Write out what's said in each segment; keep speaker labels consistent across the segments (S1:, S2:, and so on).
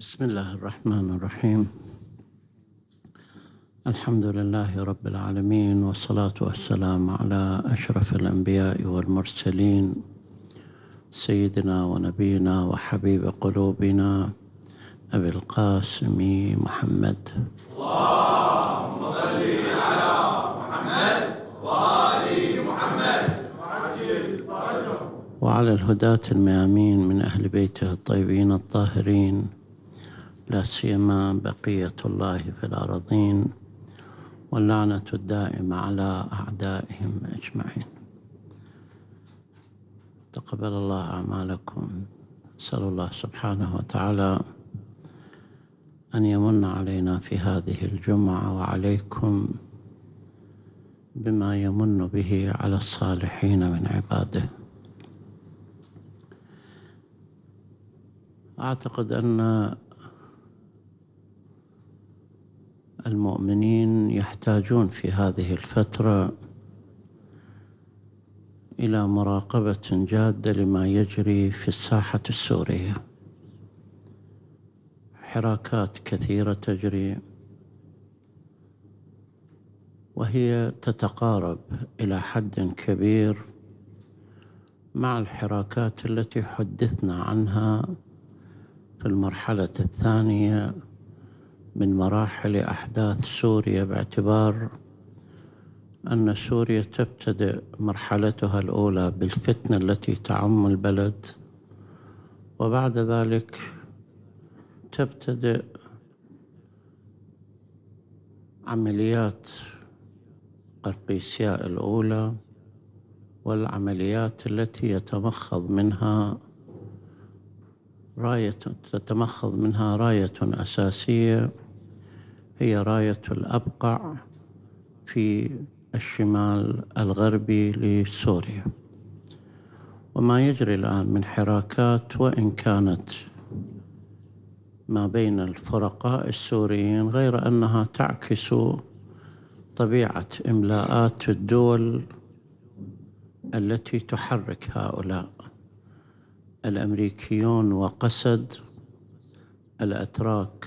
S1: بسم الله الرحمن الرحيم الحمد لله رب العالمين والصلاة والسلام على أشرف الأنبياء والمرسلين سيدنا ونبينا وحبيب قلوبنا أبي القاسم محمد اللهم صل على محمد وآل محمد وعلى الهداة الميامين من أهل بيته الطيبين الطاهرين لا سيما بقية الله في الأرضين واللعنة الدائمة على أعدائهم أجمعين تقبل الله أعمالكم أسأل الله سبحانه وتعالى أن يمن علينا في هذه الجمعة وعليكم بما يمن به على الصالحين من عباده أعتقد أن المؤمنين يحتاجون في هذه الفترة إلى مراقبة جادة لما يجري في الساحة السورية حراكات كثيرة تجري وهي تتقارب إلى حد كبير مع الحراكات التي حدثنا عنها في المرحلة الثانية من مراحل أحداث سوريا باعتبار أن سوريا تبتدئ مرحلتها الأولى بالفتنة التي تعم البلد وبعد ذلك تبتدئ عمليات قرقيسياء الأولى والعمليات التي يتمخض منها راية تتمخض منها راية أساسية هي راية الأبقع في الشمال الغربي لسوريا وما يجري الآن من حراكات وإن كانت ما بين الفرقاء السوريين غير أنها تعكس طبيعة إملاءات الدول التي تحرك هؤلاء الأمريكيون وقسد الأتراك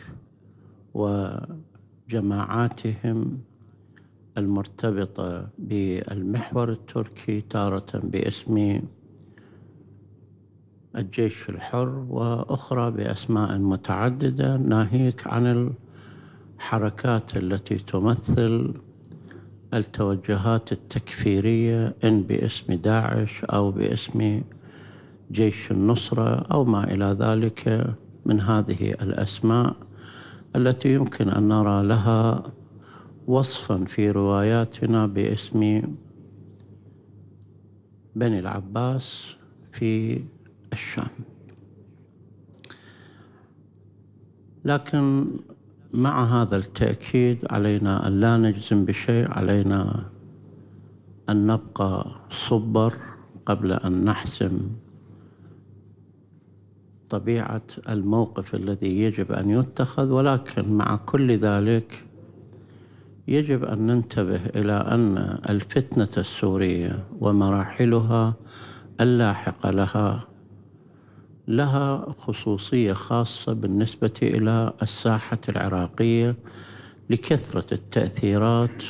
S1: وجماعاتهم المرتبطة بالمحور التركي تارة باسم الجيش الحر وأخرى بأسماء متعددة ناهيك عن الحركات التي تمثل التوجهات التكفيرية إن باسم داعش أو باسم جيش النصرة أو ما إلى ذلك من هذه الأسماء التي يمكن أن نرى لها وصفا في رواياتنا باسم بني العباس في الشام لكن مع هذا التأكيد علينا أن لا نجزم بشيء علينا أن نبقى صبر قبل أن نحسم طبيعة الموقف الذي يجب أن يتخذ ولكن مع كل ذلك يجب أن ننتبه إلى أن الفتنة السورية ومراحلها اللاحقة لها لها خصوصية خاصة بالنسبة إلى الساحة العراقية لكثرة التأثيرات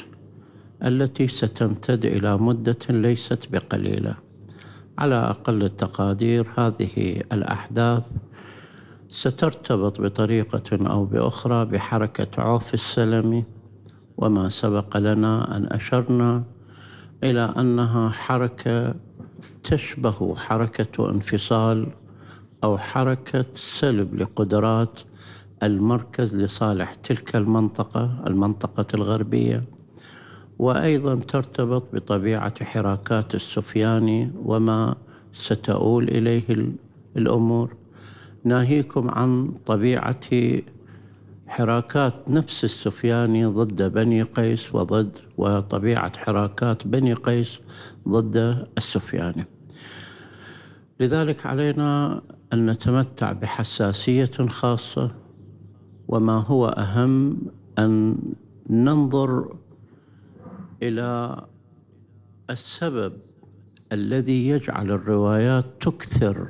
S1: التي ستمتد إلى مدة ليست بقليلة على أقل التقادير هذه الأحداث سترتبط بطريقة أو بأخرى بحركة عوف السلمي وما سبق لنا أن أشرنا إلى أنها حركة تشبه حركة انفصال أو حركة سلب لقدرات المركز لصالح تلك المنطقة المنطقة الغربية وأيضا ترتبط بطبيعة حراكات السفياني وما ستؤول إليه الأمور ناهيكم عن طبيعة حراكات نفس السفياني ضد بني قيس وضد وطبيعة حراكات بني قيس ضد السفياني لذلك علينا أن نتمتع بحساسية خاصة وما هو أهم أن ننظر الى السبب الذي يجعل الروايات تكثر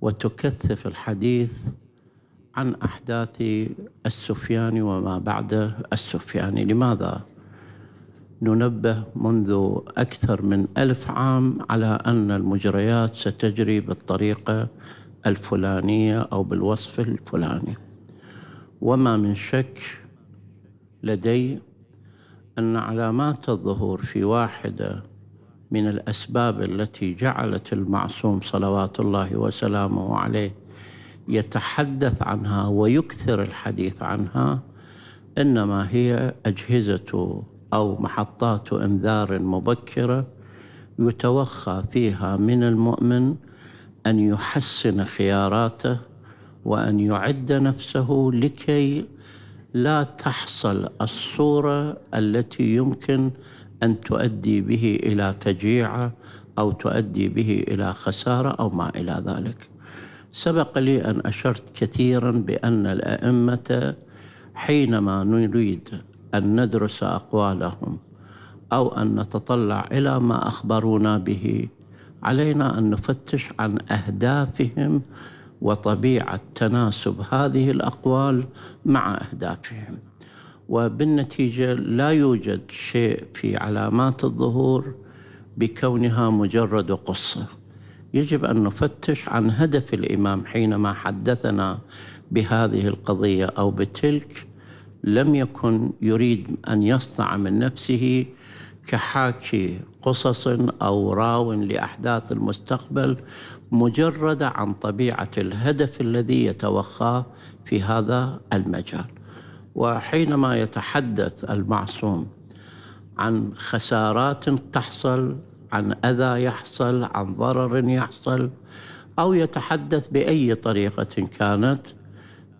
S1: وتكثف الحديث عن احداث السفياني وما بعد السفياني لماذا ننبه منذ اكثر من الف عام على ان المجريات ستجري بالطريقه الفلانيه او بالوصف الفلاني وما من شك لدي أن علامات الظهور في واحدة من الأسباب التي جعلت المعصوم صلوات الله وسلامه عليه يتحدث عنها ويكثر الحديث عنها إنما هي أجهزة أو محطات إنذار مبكرة يتوخى فيها من المؤمن أن يحسن خياراته وأن يعد نفسه لكي لا تحصل الصوره التي يمكن ان تؤدي به الى فجيعه او تؤدي به الى خساره او ما الى ذلك. سبق لي ان اشرت كثيرا بان الائمه حينما نريد ان ندرس اقوالهم او ان نتطلع الى ما اخبرونا به علينا ان نفتش عن اهدافهم وطبيعه تناسب هذه الاقوال مع اهدافهم وبالنتيجه لا يوجد شيء في علامات الظهور بكونها مجرد قصه يجب ان نفتش عن هدف الامام حينما حدثنا بهذه القضيه او بتلك لم يكن يريد ان يصنع من نفسه كحاكي قصص او راو لاحداث المستقبل مجردة عن طبيعة الهدف الذي يتوخاه في هذا المجال وحينما يتحدث المعصوم عن خسارات تحصل عن أذى يحصل عن ضرر يحصل أو يتحدث بأي طريقة كانت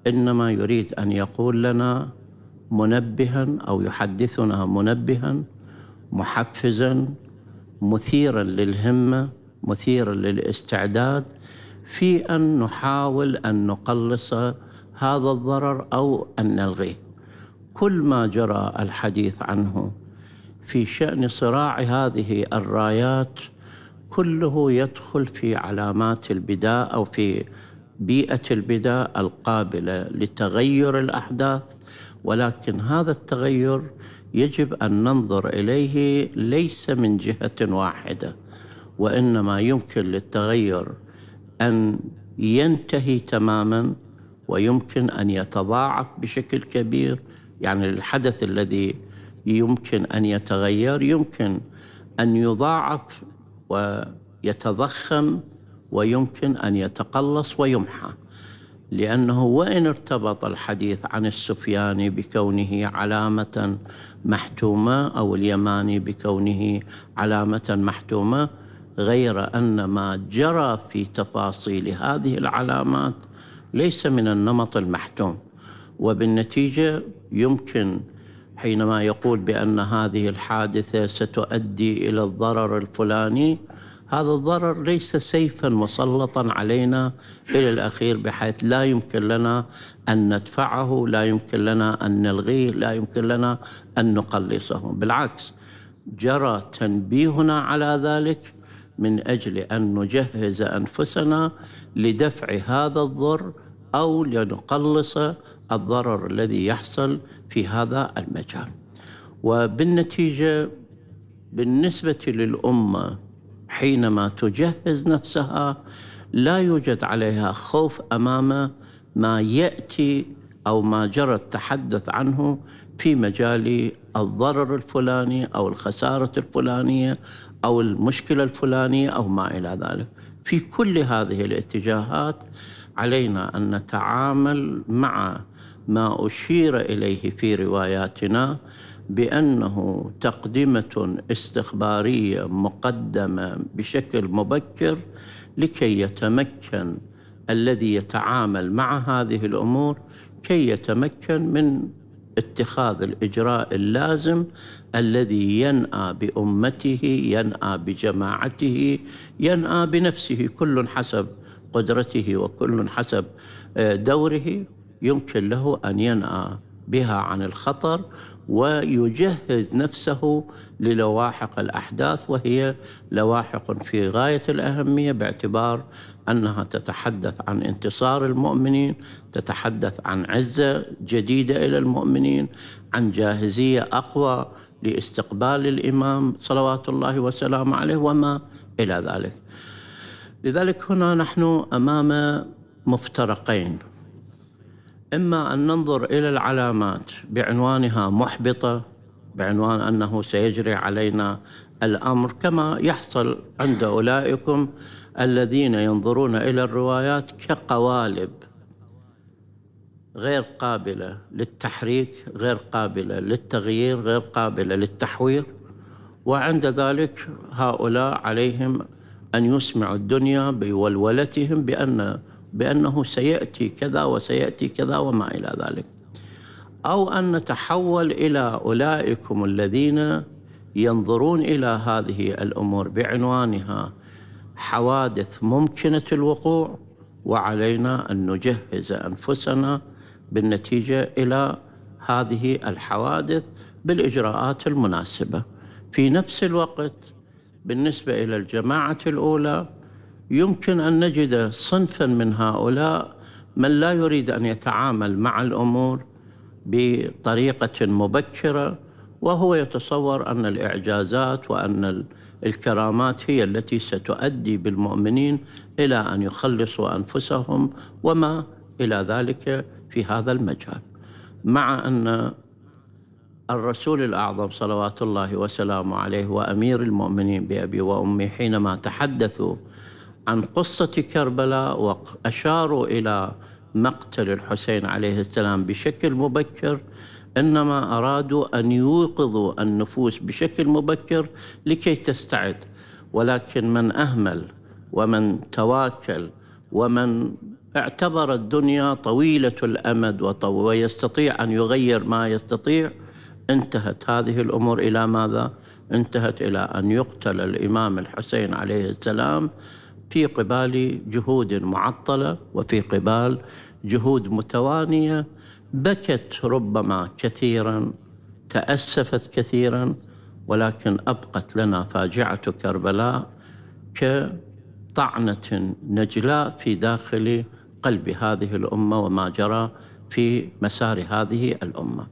S1: إنما يريد أن يقول لنا منبها أو يحدثنا منبها محفزا مثيرا للهمة مثير للاستعداد في أن نحاول أن نقلص هذا الضرر أو أن نلغيه كل ما جرى الحديث عنه في شأن صراع هذه الرايات كله يدخل في علامات البداء أو في بيئة البداء القابلة لتغير الأحداث ولكن هذا التغير يجب أن ننظر إليه ليس من جهة واحدة وإنما يمكن للتغير أن ينتهي تماما ويمكن أن يتضاعف بشكل كبير يعني الحدث الذي يمكن أن يتغير يمكن أن يضاعف ويتضخم ويمكن أن يتقلص ويمحى لأنه وإن ارتبط الحديث عن السفياني بكونه علامة محتومة أو اليماني بكونه علامة محتومة غير أن ما جرى في تفاصيل هذه العلامات ليس من النمط المحتوم وبالنتيجة يمكن حينما يقول بأن هذه الحادثة ستؤدي إلى الضرر الفلاني هذا الضرر ليس سيفا مسلطا علينا إلى الأخير بحيث لا يمكن لنا أن ندفعه لا يمكن لنا أن نلغيه لا يمكن لنا أن نقلصه بالعكس جرى تنبيهنا على ذلك من أجل أن نجهز أنفسنا لدفع هذا الضر أو لنقلص الضرر الذي يحصل في هذا المجال وبالنتيجة بالنسبة للأمة حينما تجهز نفسها لا يوجد عليها خوف أمام ما يأتي أو ما جرى التحدث عنه في مجال الضرر الفلاني أو الخسارة الفلانية أو المشكلة الفلانية أو ما إلى ذلك في كل هذه الاتجاهات علينا أن نتعامل مع ما أشير إليه في رواياتنا بأنه تقدمة استخبارية مقدمة بشكل مبكر لكي يتمكن الذي يتعامل مع هذه الأمور كي يتمكن من اتخاذ الإجراء اللازم الذي ينأى بأمته ينأى بجماعته ينأى بنفسه كل حسب قدرته وكل حسب آه، دوره يمكن له أن ينأى بها عن الخطر ويجهز نفسه للواحق الأحداث وهي لواحق في غاية الأهمية باعتبار أنها تتحدث عن انتصار المؤمنين تتحدث عن عزة جديدة إلى المؤمنين عن جاهزية أقوى لاستقبال الإمام صلوات الله وسلامه عليه وما إلى ذلك لذلك هنا نحن أمام مفترقين إما أن ننظر إلى العلامات بعنوانها محبطة بعنوان أنه سيجري علينا الأمر كما يحصل عند أولئكم الذين ينظرون إلى الروايات كقوالب غير قابلة للتحريك غير قابلة للتغيير غير قابلة للتحوير وعند ذلك هؤلاء عليهم أن يسمعوا الدنيا بولولتهم بأن بأنه سيأتي كذا وسيأتي كذا وما إلى ذلك أو أن نتحول إلى أولئكم الذين ينظرون إلى هذه الأمور بعنوانها حوادث ممكنة الوقوع وعلينا أن نجهز أنفسنا بالنتيجة إلى هذه الحوادث بالإجراءات المناسبة في نفس الوقت بالنسبة إلى الجماعة الأولى يمكن أن نجد صنفا من هؤلاء من لا يريد أن يتعامل مع الأمور بطريقة مبكرة وهو يتصور أن الإعجازات وأن الكرامات هي التي ستؤدي بالمؤمنين إلى أن يخلصوا أنفسهم وما إلى ذلك في هذا المجال مع أن الرسول الأعظم صلوات الله وسلامه عليه وأمير المؤمنين بأبي وأمي حينما تحدثوا عن قصة كربلاء وأشاروا إلى مقتل الحسين عليه السلام بشكل مبكر إنما أرادوا أن يوقظوا النفوس بشكل مبكر لكي تستعد ولكن من أهمل ومن تواكل ومن اعتبر الدنيا طويلة الأمد وطو ويستطيع أن يغير ما يستطيع انتهت هذه الأمور إلى ماذا؟ انتهت إلى أن يقتل الإمام الحسين عليه السلام في قبال جهود معطلة وفي قبال جهود متوانية بكت ربما كثيرا تأسفت كثيرا ولكن أبقت لنا فاجعة كربلاء كطعنة نجلاء في داخل قلب هذه الأمة وما جرى في مسار هذه الأمة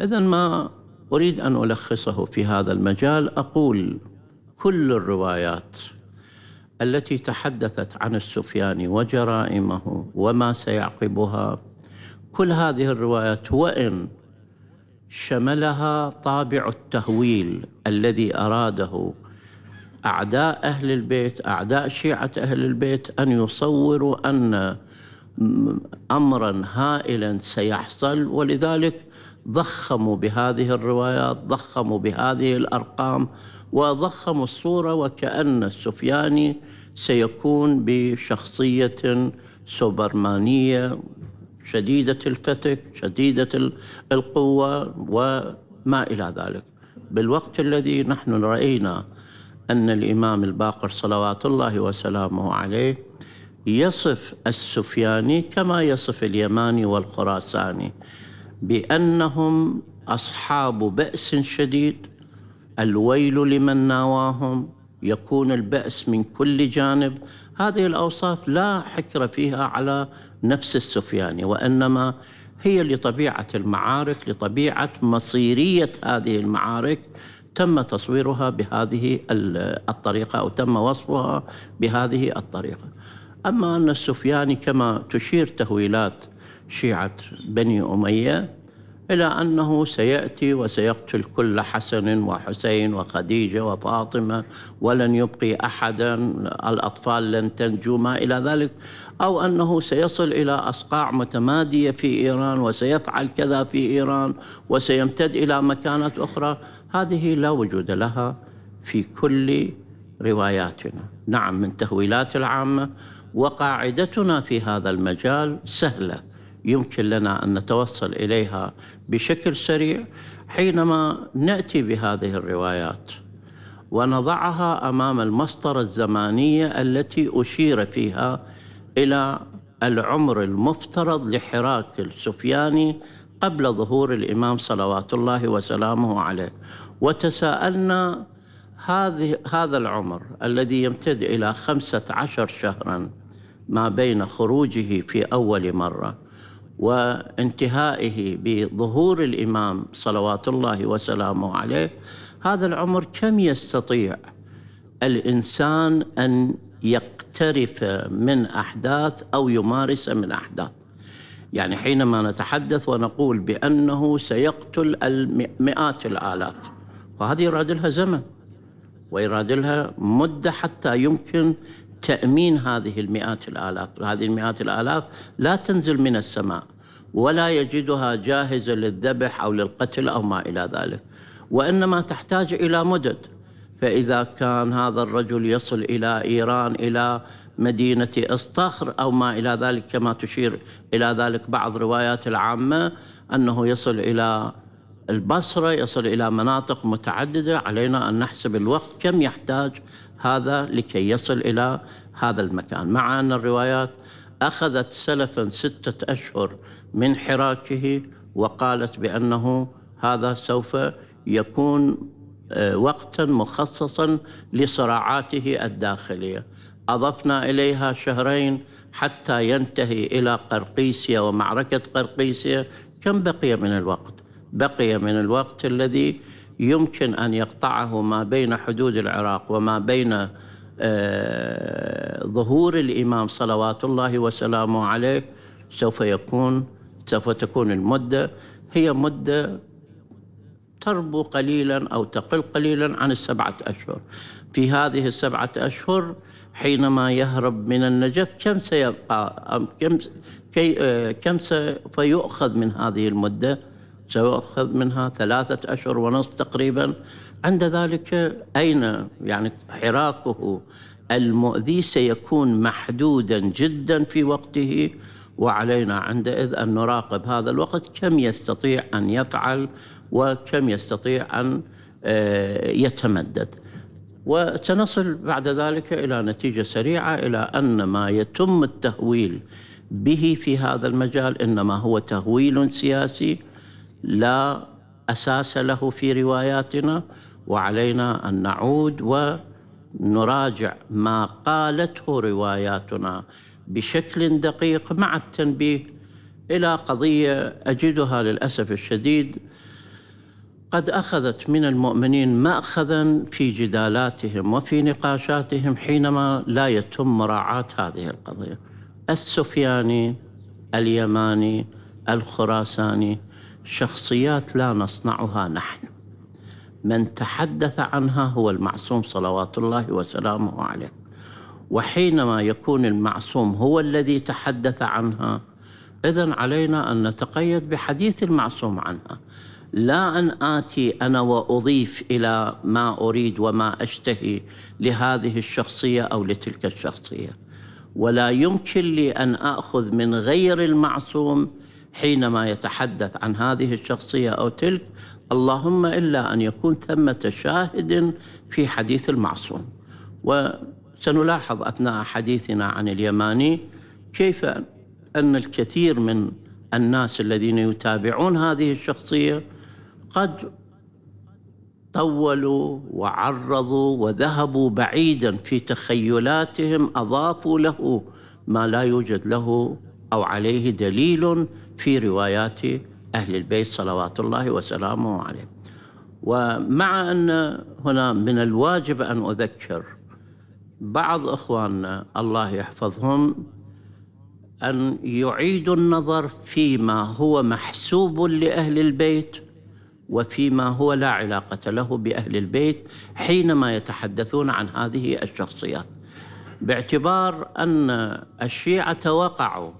S1: إذا ما أريد أن ألخصه في هذا المجال أقول كل الروايات التي تحدثت عن السفياني وجرائمه وما سيعقبها كل هذه الروايات وإن شملها طابع التهويل الذي أراده أعداء أهل البيت أعداء شيعة أهل البيت أن يصوروا أن أمرا هائلا سيحصل ولذلك ضخموا بهذه الروايات ضخموا بهذه الأرقام وضخموا الصورة وكأن السفياني سيكون بشخصية سوبرمانية شديدة الفتك شديدة القوة وما إلى ذلك بالوقت الذي نحن رأينا أن الإمام الباقر صلوات الله وسلامه عليه يصف السفياني كما يصف اليماني والخراساني بأنهم أصحاب بأس شديد الويل لمن ناواهم يكون البأس من كل جانب هذه الأوصاف لا حكر فيها على نفس السفياني وإنما هي لطبيعة المعارك لطبيعة مصيرية هذه المعارك تم تصويرها بهذه الطريقة أو تم وصفها بهذه الطريقة أما أن السفياني كما تشير تهويلات شيعة بني أمية إلى أنه سيأتي وسيقتل كل حسن وحسين وخديجة وفاطمة ولن يبقي أحدا الأطفال لن تنجو ما إلى ذلك أو أنه سيصل إلى أصقاع متمادية في إيران وسيفعل كذا في إيران وسيمتد إلى مكانات أخرى هذه لا وجود لها في كل رواياتنا نعم من تهويلات العامة وقاعدتنا في هذا المجال سهلة يمكن لنا أن نتوصل إليها بشكل سريع حينما نأتي بهذه الروايات ونضعها أمام المسطرة الزمانية التي أشير فيها إلى العمر المفترض لحراك السفياني قبل ظهور الإمام صلوات الله وسلامه عليه وتساءلنا هذه هذا العمر الذي يمتد إلى خمسة عشر شهرا ما بين خروجه في أول مرة وانتهائه بظهور الإمام صلوات الله وسلامه عليه هذا العمر كم يستطيع الإنسان أن يقترف من أحداث أو يمارس من أحداث يعني حينما نتحدث ونقول بأنه سيقتل المئات الآلاف وهذه يراد لها زمن ويراد لها مدة حتى يمكن تأمين هذه المئات الآلاف هذه المئات الآلاف لا تنزل من السماء ولا يجدها جاهزة للذبح أو للقتل أو ما إلى ذلك وإنما تحتاج إلى مدد فإذا كان هذا الرجل يصل إلى إيران إلى مدينة إصطخر أو ما إلى ذلك كما تشير إلى ذلك بعض روايات العامة أنه يصل إلى البصرة يصل إلى مناطق متعددة علينا أن نحسب الوقت كم يحتاج هذا لكي يصل إلى هذا المكان مع أن الروايات أخذت سلفا ستة أشهر من حراكه وقالت بأنه هذا سوف يكون آه، وقتا مخصصا لصراعاته الداخليه أضفنا إليها شهرين حتى ينتهي إلى قرقيسيا ومعركة قرقيسيا كم بقي من الوقت؟ بقي من الوقت الذي يمكن أن يقطعه ما بين حدود العراق وما بين آه، ظهور الإمام صلوات الله وسلامه عليه سوف يكون سوف تكون المدة هي مدة تربو قليلا أو تقل قليلا عن السبعة أشهر في هذه السبعة أشهر حينما يهرب من النجف كم سيبقى أم كم كي آه، كم سيؤخذ من هذه المدة سيؤخذ منها ثلاثة أشهر ونصف تقريبا عند ذلك أين يعني حراكه المؤذي سيكون محدودا جدا في وقته وعلينا عندئذ أن نراقب هذا الوقت كم يستطيع أن يفعل وكم يستطيع أن آه، يتمدد وسنصل بعد ذلك إلى نتيجة سريعة إلى أن ما يتم التهويل به في هذا المجال إنما هو تهويل سياسي لا أساس له في رواياتنا وعلينا أن نعود ونراجع ما قالته رواياتنا بشكل دقيق مع التنبيه إلى قضية أجدها للأسف الشديد قد أخذت من المؤمنين مأخذا في جدالاتهم وفي نقاشاتهم حينما لا يتم مراعاة هذه القضية السفياني اليماني الخراساني شخصيات لا نصنعها نحن من تحدث عنها هو المعصوم صلوات الله وسلامه عليه وحينما يكون المعصوم هو الذي تحدث عنها إذا علينا أن نتقيد بحديث المعصوم عنها لا ان اتي انا واضيف الى ما اريد وما اشتهي لهذه الشخصيه او لتلك الشخصيه ولا يمكن لي ان اخذ من غير المعصوم حينما يتحدث عن هذه الشخصيه او تلك اللهم الا ان يكون ثمه شاهد في حديث المعصوم وسنلاحظ اثناء حديثنا عن اليماني كيف ان الكثير من الناس الذين يتابعون هذه الشخصيه قد طولوا وعرضوا وذهبوا بعيدا في تخيلاتهم اضافوا له ما لا يوجد له او عليه دليل في روايات اهل البيت صلوات الله وسلامه عليه. ومع ان هنا من الواجب ان اذكر بعض اخواننا الله يحفظهم ان يعيدوا النظر فيما هو محسوب لاهل البيت وفيما هو لا علاقة له بأهل البيت حينما يتحدثون عن هذه الشخصيات باعتبار أن الشيعة وقعوا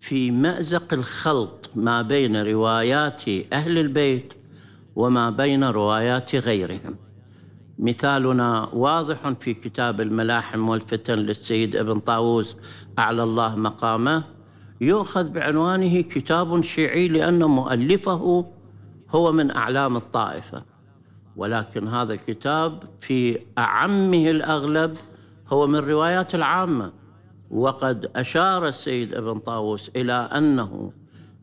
S1: في مأزق الخلط ما بين روايات أهل البيت وما بين روايات غيرهم مثالنا واضح في كتاب الملاحم والفتن للسيد ابن طاووس أعلى الله مقامه يؤخذ بعنوانه كتاب شيعي لأن مؤلفه هو من أعلام الطائفة ولكن هذا الكتاب في أعمه الأغلب هو من روايات العامة وقد أشار السيد ابن طاووس إلى أنه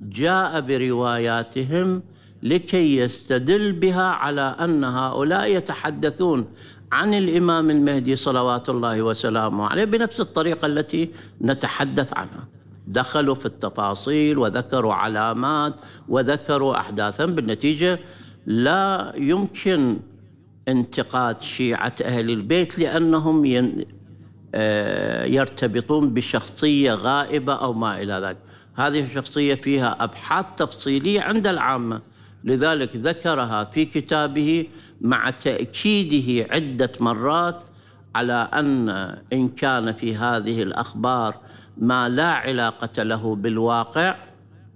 S1: جاء برواياتهم لكي يستدل بها على أن هؤلاء يتحدثون عن الإمام المهدي صلوات الله وسلامه عليه بنفس الطريقة التي نتحدث عنها دخلوا في التفاصيل وذكروا علامات وذكروا أحداثا بالنتيجة لا يمكن انتقاد شيعة أهل البيت لأنهم ين... آه، يرتبطون بشخصية غائبة أو ما إلى ذلك هذه الشخصية فيها أبحاث تفصيلية عند العامة لذلك ذكرها في كتابه مع تأكيده عدة مرات على أن إن كان في هذه الأخبار ما لا علاقة له بالواقع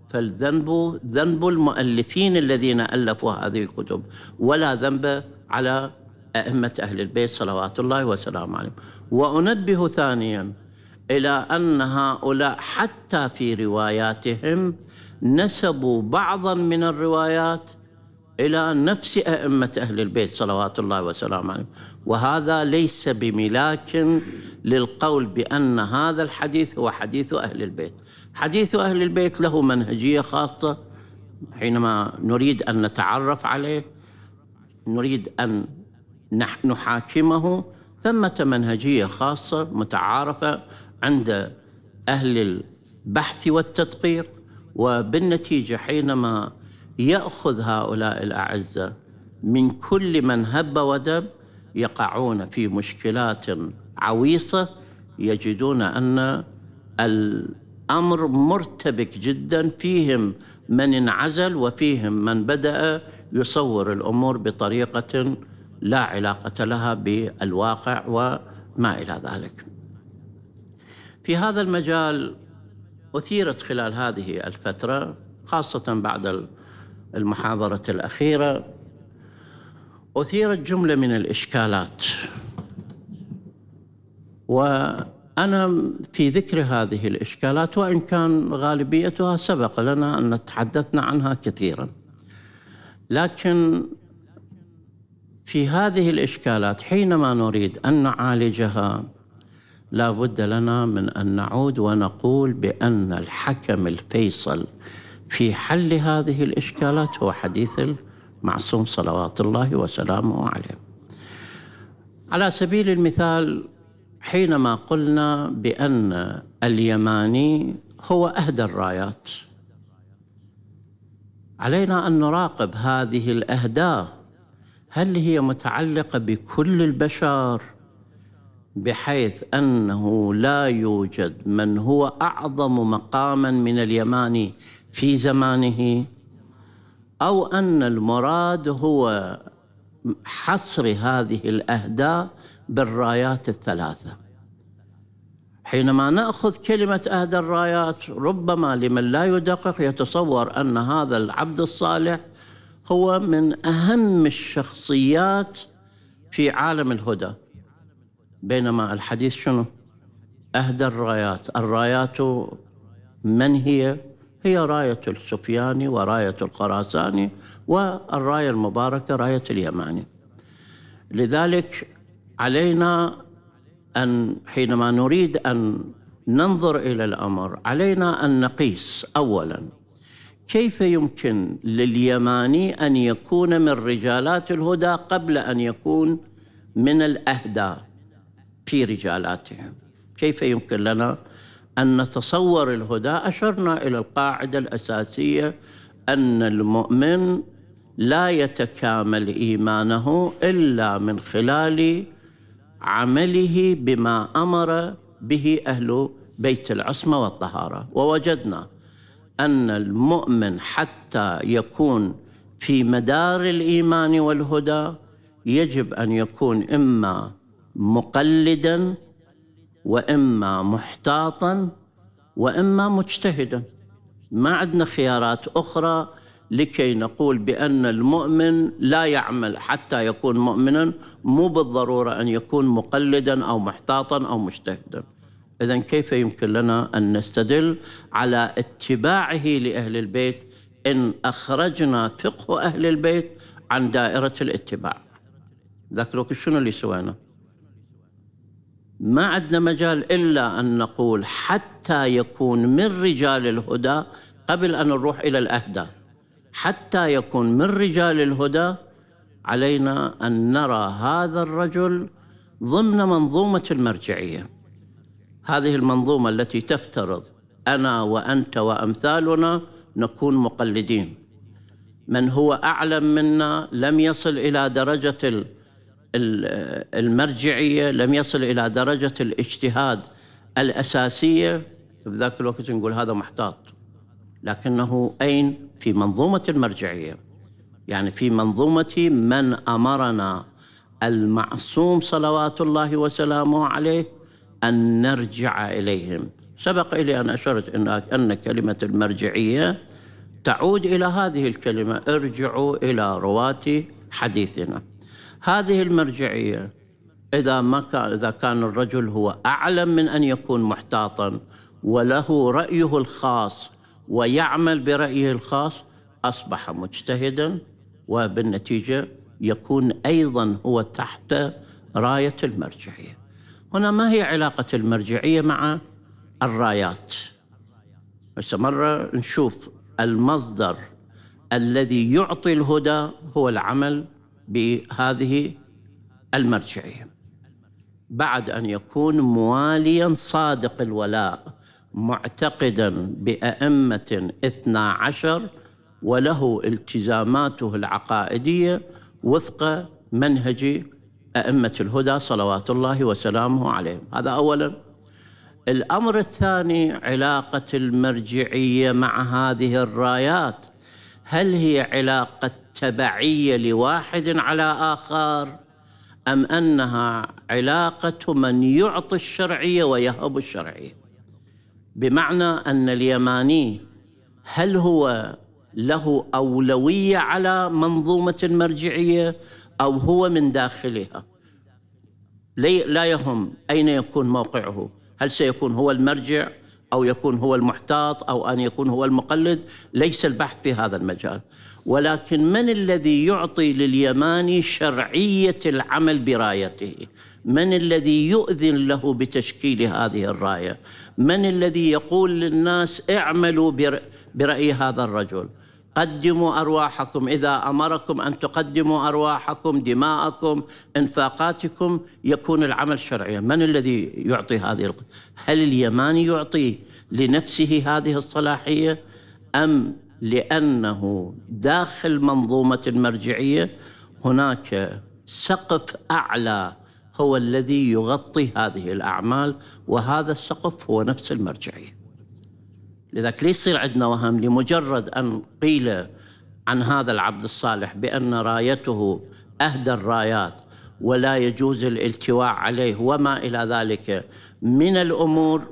S1: فالذنب ذنب المؤلفين الذين ألفوا هذه الكتب ولا ذنب على أئمة أهل البيت صلوات الله وسلامه عليهم وأنبه ثانيا إلى أن هؤلاء حتى في رواياتهم نسبوا بعضا من الروايات إلى نفس أئمة أهل البيت صلوات الله وسلامه عليهم وهذا ليس بملاك للقول بأن هذا الحديث هو حديث أهل البيت حديث أهل البيت له منهجية خاصة حينما نريد أن نتعرف عليه نريد أن نحاكمه ثمة منهجية خاصة متعارفة عند أهل البحث والتدقيق وبالنتيجة حينما ياخذ هؤلاء الاعزه من كل من هب ودب يقعون في مشكلات عويصه يجدون ان الامر مرتبك جدا فيهم من انعزل وفيهم من بدا يصور الامور بطريقه لا علاقه لها بالواقع وما الى ذلك. في هذا المجال اثيرت خلال هذه الفتره خاصه بعد المحاضرة الأخيرة أثيرت جملة من الإشكالات وأنا في ذكر هذه الإشكالات وإن كان غالبيتها سبق لنا أن تحدثنا عنها كثيرا لكن في هذه الإشكالات حينما نريد أن نعالجها لا بد لنا من أن نعود ونقول بأن الحكم الفيصل في حل هذه الإشكالات هو حديث المعصوم صلوات الله وسلامه عليه على سبيل المثال حينما قلنا بأن اليماني هو أهدى الرايات علينا أن نراقب هذه الأهداف هل هي متعلقة بكل البشر بحيث أنه لا يوجد من هو أعظم مقاما من اليماني في زمانه او ان المراد هو حصر هذه الاهداف بالرايات الثلاثه حينما ناخذ كلمه اهدى الرايات ربما لمن لا يدقق يتصور ان هذا العبد الصالح هو من اهم الشخصيات في عالم الهدى بينما الحديث شنو اهدى الرايات الرايات من هي هي راية السفياني وراية الخراساني والراية المباركة راية اليماني لذلك علينا أن حينما نريد أن ننظر إلى الأمر علينا أن نقيس أولاً كيف يمكن لليماني أن يكون من رجالات الهدى قبل أن يكون من الأهدى في رجالاتهم كيف يمكن لنا أن نتصور الهدى أشرنا إلى القاعدة الأساسية أن المؤمن لا يتكامل إيمانه إلا من خلال عمله بما أمر به أهل بيت العصمة والطهارة ووجدنا أن المؤمن حتى يكون في مدار الإيمان والهدى يجب أن يكون إما مقلدا واما محتاطا واما مجتهدا ما عندنا خيارات اخرى لكي نقول بان المؤمن لا يعمل حتى يكون مؤمنا مو بالضروره ان يكون مقلدا او محتاطا او مجتهدا اذا كيف يمكن لنا ان نستدل على اتباعه لاهل البيت ان اخرجنا فقه اهل البيت عن دائره الاتباع ذاك شنو اللي سوينا؟ ما عندنا مجال إلا أن نقول حتى يكون من رجال الهدى قبل أن نروح إلى الأهدى حتى يكون من رجال الهدى علينا أن نرى هذا الرجل ضمن منظومة المرجعية هذه المنظومة التي تفترض أنا وأنت وأمثالنا نكون مقلدين من هو أعلم منا لم يصل إلى درجة المرجعية لم يصل إلى درجة الاجتهاد الأساسية في ذاك الوقت نقول هذا محتاط لكنه أين في منظومة المرجعية يعني في منظومة من أمرنا المعصوم صلوات الله وسلامه عليه أن نرجع إليهم سبق إلي أن أشرت أن كلمة المرجعية تعود إلى هذه الكلمة ارجعوا إلى رواة حديثنا هذه المرجعية إذا ما كان إذا كان الرجل هو أعلم من أن يكون محتاطا وله رأيه الخاص ويعمل برأيه الخاص أصبح مجتهدا وبالنتيجة يكون أيضا هو تحت راية المرجعية هنا ما هي علاقة المرجعية مع الرايات بس مرة نشوف المصدر الذي يعطي الهدى هو العمل بهذه المرجعيه بعد ان يكون مواليا صادق الولاء معتقدا بأئمة اثنا عشر وله التزاماته العقائدية وفق منهج أئمة الهدى صلوات الله وسلامه عليهم هذا أولا الأمر الثاني علاقة المرجعية مع هذه الرايات هل هي علاقه تبعيه لواحد على اخر ام انها علاقه من يعطي الشرعيه ويهب الشرعيه بمعنى ان اليماني هل هو له اولويه على منظومه المرجعيه او هو من داخلها لا يهم اين يكون موقعه هل سيكون هو المرجع أو يكون هو المحتاط أو أن يكون هو المقلد ليس البحث في هذا المجال ولكن من الذي يعطي لليماني شرعية العمل برايته من الذي يؤذن له بتشكيل هذه الراية من الذي يقول للناس اعملوا برأي هذا الرجل قدموا أرواحكم إذا أمركم أن تقدموا أرواحكم دماءكم إنفاقاتكم يكون العمل شرعيا من الذي يعطي هذه القدرة؟ هل اليماني يعطي لنفسه هذه الصلاحية أم لأنه داخل منظومة المرجعية هناك سقف أعلى هو الذي يغطي هذه الأعمال وهذا السقف هو نفس المرجعية لذلك ليس يصير عندنا وهم لمجرد أن قيل عن هذا العبد الصالح بأن رايته أهدى الرايات ولا يجوز الالتواء عليه وما إلى ذلك من الأمور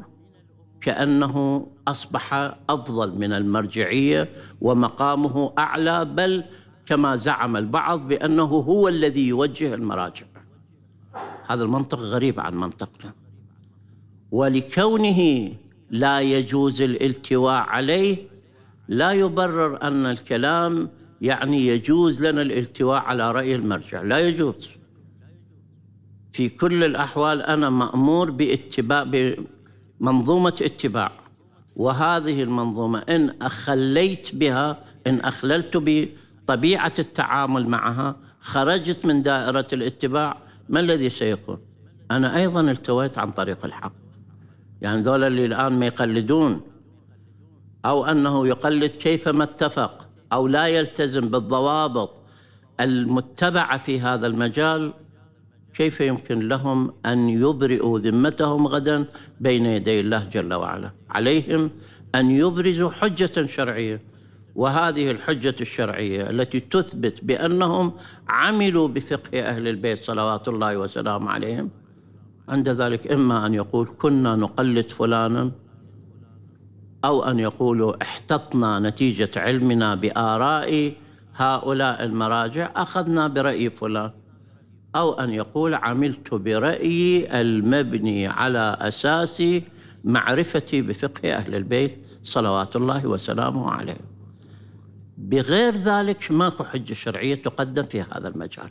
S1: كأنه أصبح أفضل من المرجعية ومقامه أعلى بل كما زعم البعض بأنه هو الذي يوجه المراجع هذا المنطق غريب عن منطقنا ولكونه لا يجوز الالتواء عليه لا يبرر أن الكلام يعني يجوز لنا الالتواء على رأي المرجع لا يجوز في كل الأحوال أنا مأمور باتباع بمنظومة اتباع وهذه المنظومة إن أخليت بها إن أخللت بطبيعة التعامل معها خرجت من دائرة الاتباع ما الذي سيكون؟ أنا أيضا التويت عن طريق الحق يعني ذولا اللي الآن ما يقلدون أو أنه يقلد كيفما اتفق أو لا يلتزم بالضوابط المتبعة في هذا المجال كيف يمكن لهم أن يبرئوا ذمتهم غدا بين يدي الله جل وعلا عليهم أن يبرزوا حجة شرعية وهذه الحجة الشرعية التي تثبت بأنهم عملوا بفقه أهل البيت صلوات الله وسلامه عليهم عند ذلك إما أن يقول كنا نقلد فلانا أو أن يقولوا احتطنا نتيجة علمنا بآراء هؤلاء المراجع أخذنا برأي فلان أو أن يقول عملت برأيي المبني على أساس معرفتي بفقه أهل البيت صلوات الله وسلامه عليه بغير ذلك ماكو حجة شرعية تقدم في هذا المجال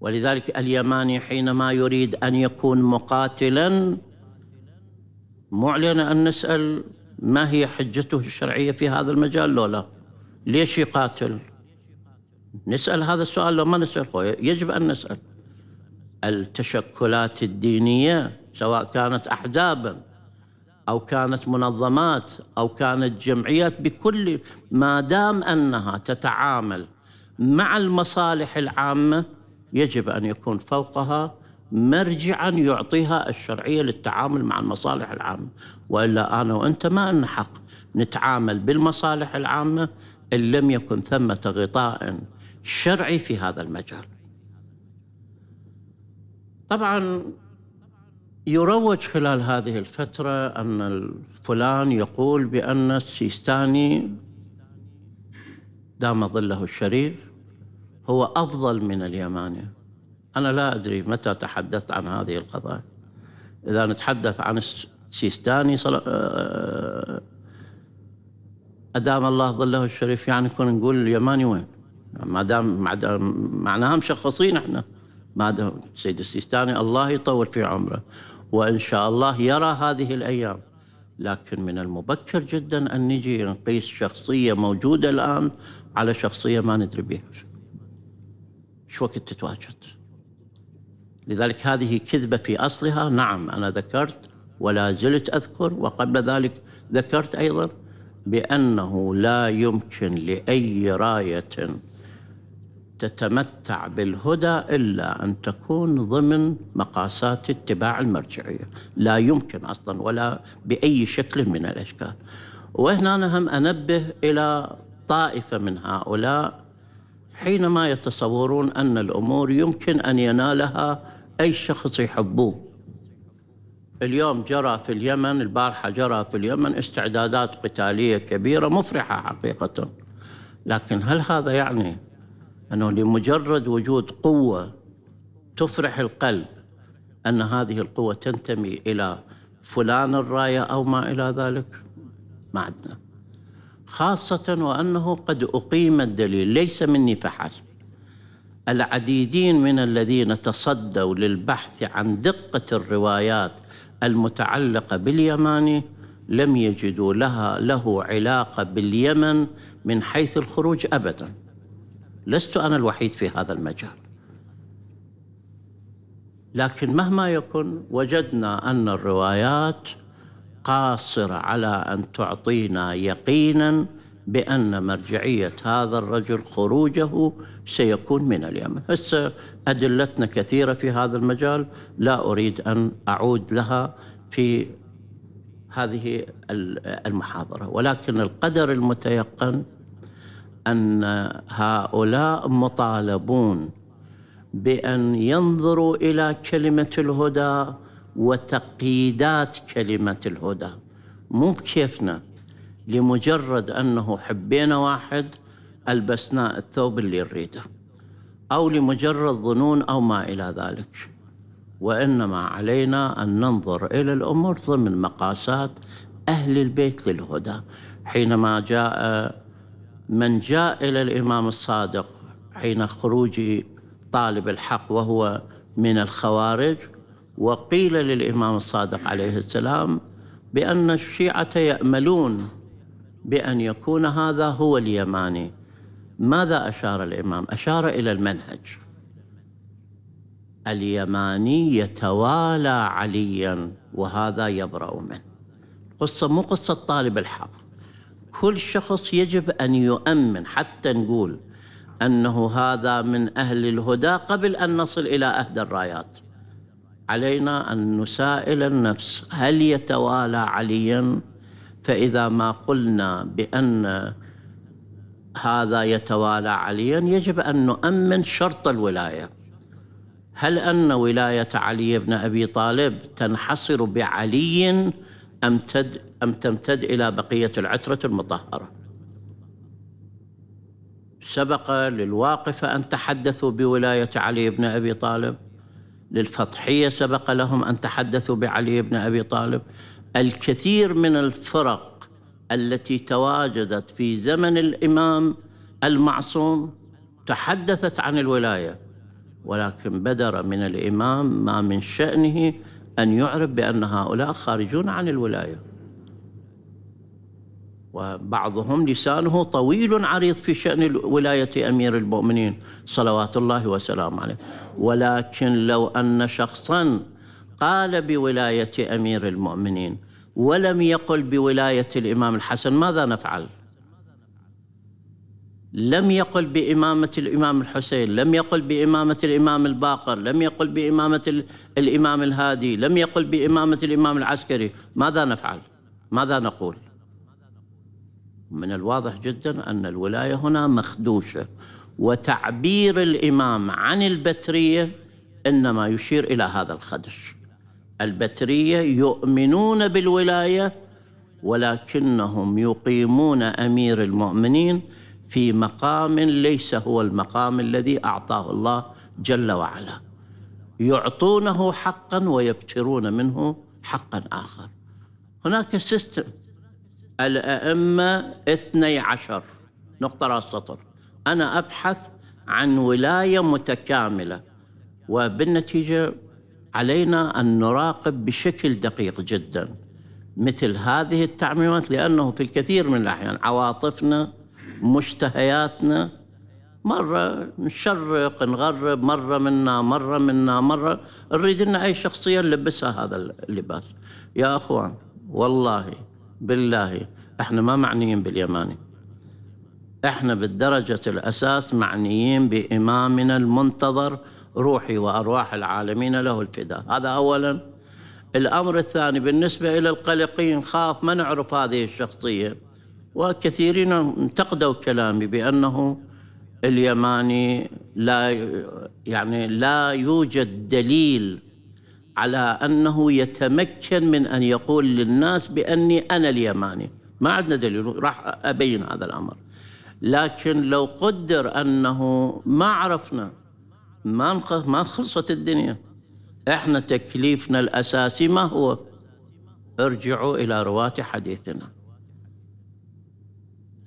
S1: ولذلك اليماني حينما يريد أن يكون مقاتلا معلن أن نسأل ما هي حجته الشرعية في هذا المجال لولا ليش يقاتل نسأل هذا السؤال لو ما نسأل خويا يجب أن نسأل التشكلات الدينية سواء كانت أحزابا أو كانت منظمات أو كانت جمعيات بكل ما دام أنها تتعامل مع المصالح العامة يجب أن يكون فوقها مرجعا يعطيها الشرعية للتعامل مع المصالح العامة وإلا أنا وأنت ما لنا حق نتعامل بالمصالح العامة إن لم يكن ثمة غطاء شرعي في هذا المجال طبعا يروج خلال هذه الفترة أن فلان يقول بأن السيستاني دام ظله الشريف هو أفضل من اليماني أنا لا أدري متى تحدثت عن هذه القضايا إذا نتحدث عن السيستاني صل... آه، أدام الله ظله الشريف يعني كنا نقول اليماني وين ما دام معناها مشخصين احنا ما دام السيد السيستاني الله يطول في عمره وإن شاء الله يرى هذه الأيام لكن من المبكر جدا أن نجي نقيس شخصية موجودة الآن على شخصية ما ندري بها شو وقت تتواجد لذلك هذه كذبة في أصلها نعم أنا ذكرت ولا زلت أذكر وقبل ذلك ذكرت أيضا بأنه لا يمكن لأي راية تتمتع بالهدى إلا أن تكون ضمن مقاسات اتباع المرجعية لا يمكن أصلا ولا بأي شكل من الأشكال وهنا أنا هم أنبه إلى طائفة من هؤلاء حينما يتصورون أن الأمور يمكن أن ينالها أي شخص يحبوه اليوم جرى في اليمن البارحة جرى في اليمن استعدادات قتالية كبيرة مفرحة حقيقة لكن هل هذا يعني أنه لمجرد وجود قوة تفرح القلب أن هذه القوة تنتمي إلى فلان الراية أو ما إلى ذلك ما عندنا خاصة وأنه قد أقيم الدليل ليس مني فحسب العديدين من الذين تصدوا للبحث عن دقة الروايات المتعلقة باليماني لم يجدوا لها له علاقة باليمن من حيث الخروج أبدا لست أنا الوحيد في هذا المجال لكن مهما يكن وجدنا أن الروايات قاصرة على أن تعطينا يقينا بأن مرجعية هذا الرجل خروجه سيكون من اليمن هسه أدلتنا كثيرة في هذا المجال لا أريد أن أعود لها في هذه المحاضرة ولكن القدر المتيقن أن هؤلاء مطالبون بأن ينظروا إلى كلمة الهدى وتقييدات كلمة الهدى مو بكيفنا لمجرد أنه حبينا واحد ألبسنا الثوب اللي نريده أو لمجرد ظنون أو ما إلى ذلك وإنما علينا أن ننظر إلى الأمور ضمن مقاسات أهل البيت للهدى حينما جاء من جاء إلى الإمام الصادق حين خروج طالب الحق وهو من الخوارج وقيل للإمام الصادق عليه السلام بأن الشيعة يأملون بأن يكون هذا هو اليماني ماذا أشار الإمام؟ أشار إلى المنهج اليماني يتوالى عليا وهذا يبرأ منه قصة مو قصة طالب الحق كل شخص يجب أن يؤمن حتى نقول أنه هذا من أهل الهدى قبل أن نصل إلى أهدى الرايات علينا أن نسائل النفس هل يتوالى عليا فإذا ما قلنا بأن هذا يتوالى عليا يجب أن نؤمن شرط الولاية هل أن ولاية علي بن أبي طالب تنحصر بعلي أم, تد أم تمتد إلى بقية العترة المطهرة سبق للواقفة أن تحدثوا بولاية علي بن أبي طالب للفتحية سبق لهم أن تحدثوا بعلي بن أبي طالب الكثير من الفرق التي تواجدت في زمن الإمام المعصوم تحدثت عن الولاية ولكن بدر من الإمام ما من شأنه أن يعرف بأن هؤلاء خارجون عن الولاية وبعضهم لسانه طويل عريض في شأن ولاية أمير المؤمنين صلوات الله وسلامه عليه ولكن لو أن شخصا قال بولاية أمير المؤمنين ولم يقل بولاية الإمام الحسن ماذا نفعل؟ لم يقل بإمامة الإمام الحسين لم يقل بإمامة الإمام الباقر لم يقل بإمامة الإمام الهادي لم يقل بإمامة الإمام العسكري ماذا نفعل؟ ماذا نقول؟ من الواضح جدا أن الولاية هنا مخدوشة وتعبير الإمام عن البترية إنما يشير إلى هذا الخدش البترية يؤمنون بالولاية ولكنهم يقيمون أمير المؤمنين في مقام ليس هو المقام الذي أعطاه الله جل وعلا يعطونه حقا ويبترون منه حقا آخر هناك سيستم الأئمة اثني عشر نقطة رأس السطر أنا أبحث عن ولاية متكاملة وبالنتيجة علينا أن نراقب بشكل دقيق جدا مثل هذه التعميمات لأنه في الكثير من الأحيان عواطفنا مشتهياتنا مرة نشرق نغرب مرة منا مرة منا مرة نريد أن أي شخصية نلبسها هذا اللباس يا أخوان والله بالله احنا ما معنيين باليماني احنا بالدرجة الأساس معنيين بإمامنا المنتظر روحي وأرواح العالمين له الفداء هذا أولا الأمر الثاني بالنسبة إلى القلقين خاف ما نعرف هذه الشخصية وكثيرين انتقدوا كلامي بأنه اليماني لا يعني لا يوجد دليل على أنه يتمكن من أن يقول للناس بأني أنا اليماني ما عندنا دليل راح أبين هذا الأمر لكن لو قدر أنه ما عرفنا ما ما خلصت الدنيا احنا تكليفنا الأساسي ما هو ارجعوا إلى رواة حديثنا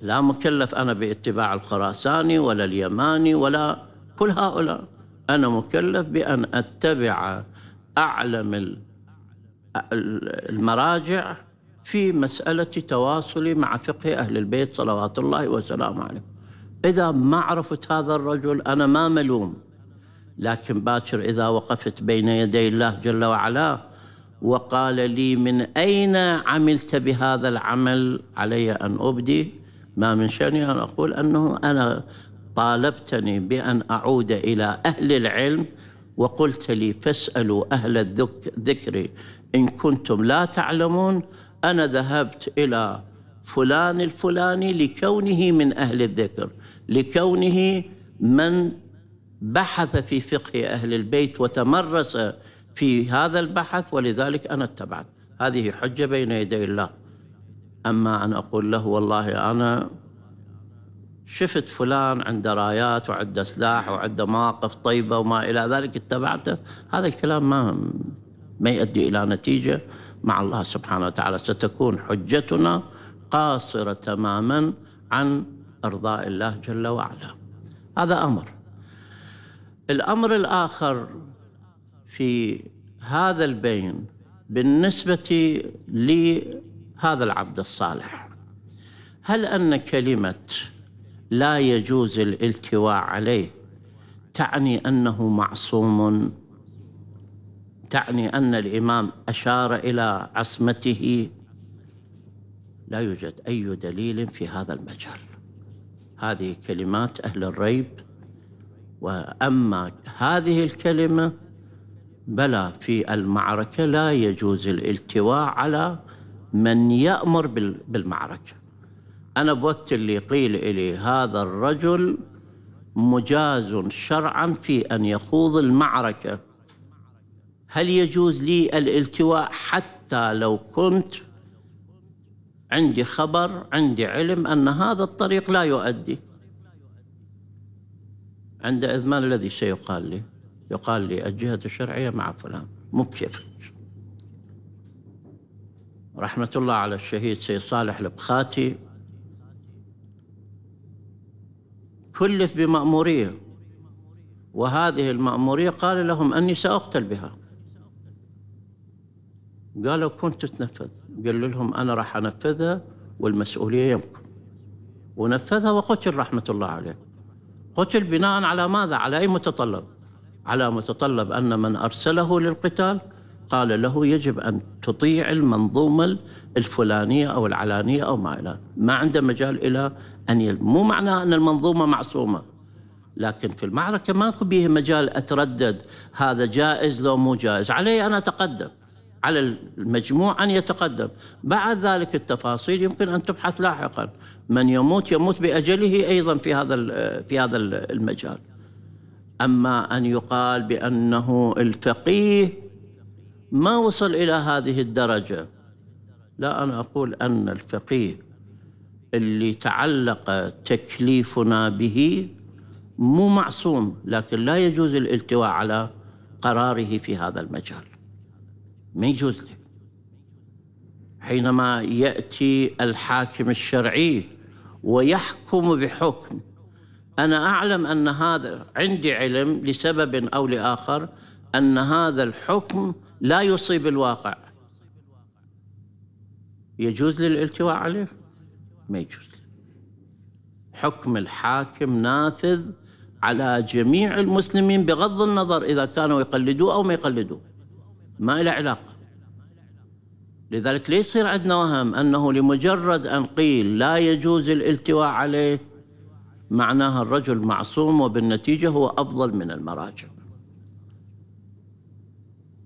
S1: لا مكلف أنا باتباع الخراساني ولا اليماني ولا كل هؤلاء أنا مكلف بأن أتبع أعلم المراجع في مسألة تواصلي مع فقه أهل البيت صلوات الله وسلامه عليه إذا ما عرفت هذا الرجل أنا ما ملوم لكن باكر إذا وقفت بين يدي الله جل وعلا وقال لي من أين عملت بهذا العمل علي أن أبدي ما من شأني أن أقول أنه أنا طالبتني بأن أعود إلى أهل العلم وقلت لي فاسألوا أهل الذكر إن كنتم لا تعلمون أنا ذهبت إلى فلان الفلاني لكونه من أهل الذكر لكونه من بحث في فقه أهل البيت وتمرس في هذا البحث ولذلك أنا اتبعت هذه حجة بين يدي الله أما أن أقول له والله أنا شفت فلان عنده رايات وعنده سلاح وعنده مواقف طيبه وما الى ذلك اتبعته هذا الكلام ما ما يؤدي الى نتيجه مع الله سبحانه وتعالى ستكون حجتنا قاصره تماما عن ارضاء الله جل وعلا هذا امر الامر الاخر في هذا البين بالنسبه لهذا العبد الصالح هل ان كلمه لا يجوز الالتواء عليه تعني انه معصوم تعني ان الامام اشار الى عصمته لا يوجد اي دليل في هذا المجال هذه كلمات اهل الريب واما هذه الكلمه بلى في المعركه لا يجوز الالتواء على من يامر بالمعركه أنا بوقت اللي قيل إلي هذا الرجل مجاز شرعا في أن يخوض المعركة هل يجوز لي الالتواء حتى لو كنت عندي خبر عندي علم أن هذا الطريق لا يؤدي عند ما الذي سيقال لي يقال لي الجهة الشرعية مع فلان مو بكيفك رحمة الله على الشهيد سيد صالح البخاتي كلف بمأمورية وهذه المأمورية قال لهم أني سأقتل بها قالوا كنت تنفذ قال لهم أنا راح أنفذها والمسؤولية يمكن ونفذها وقتل رحمة الله عليه قتل بناء على ماذا؟ على أي متطلب؟ على متطلب أن من أرسله للقتال قال له يجب أن تطيع المنظومة الفلانية أو العلانية أو ما إلى ما عنده مجال إلى أن يل... مو معناها أن المنظومة معصومة لكن في المعركة ماكو بيه مجال أتردد هذا جائز لو مو جائز علي أنا أتقدم على المجموع أن يتقدم بعد ذلك التفاصيل يمكن أن تبحث لاحقا من يموت يموت بأجله أيضا في هذا في هذا المجال أما أن يقال بأنه الفقيه ما وصل إلى هذه الدرجة لا أنا أقول أن الفقيه اللي تعلق تكليفنا به مو معصوم لكن لا يجوز الالتواء على قراره في هذا المجال ما يجوز له حينما ياتي الحاكم الشرعي ويحكم بحكم انا اعلم ان هذا عندي علم لسبب او لاخر ان هذا الحكم لا يصيب الواقع يجوز للالتواء عليه ما يجوز حكم الحاكم نافذ على جميع المسلمين بغض النظر إذا كانوا يقلدوه أو ما يقلدوه ما له علاقة لذلك لا يصير عندنا وهم أنه لمجرد أن قيل لا يجوز الالتواء عليه معناها الرجل معصوم وبالنتيجة هو أفضل من المراجع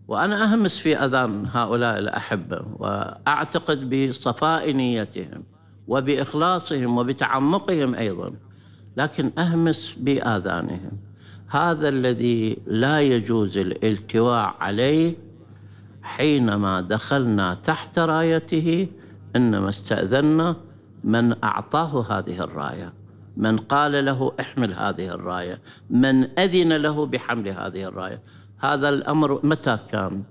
S1: وأنا أهمس في أذان هؤلاء الأحبة وأعتقد بصفاء نيتهم وبإخلاصهم وبتعمقهم أيضا لكن أهمس بآذانهم هذا الذي لا يجوز الالتواء عليه حينما دخلنا تحت رايته إنما استأذنا من أعطاه هذه الراية من قال له احمل هذه الراية من أذن له بحمل هذه الراية هذا الأمر متى كان؟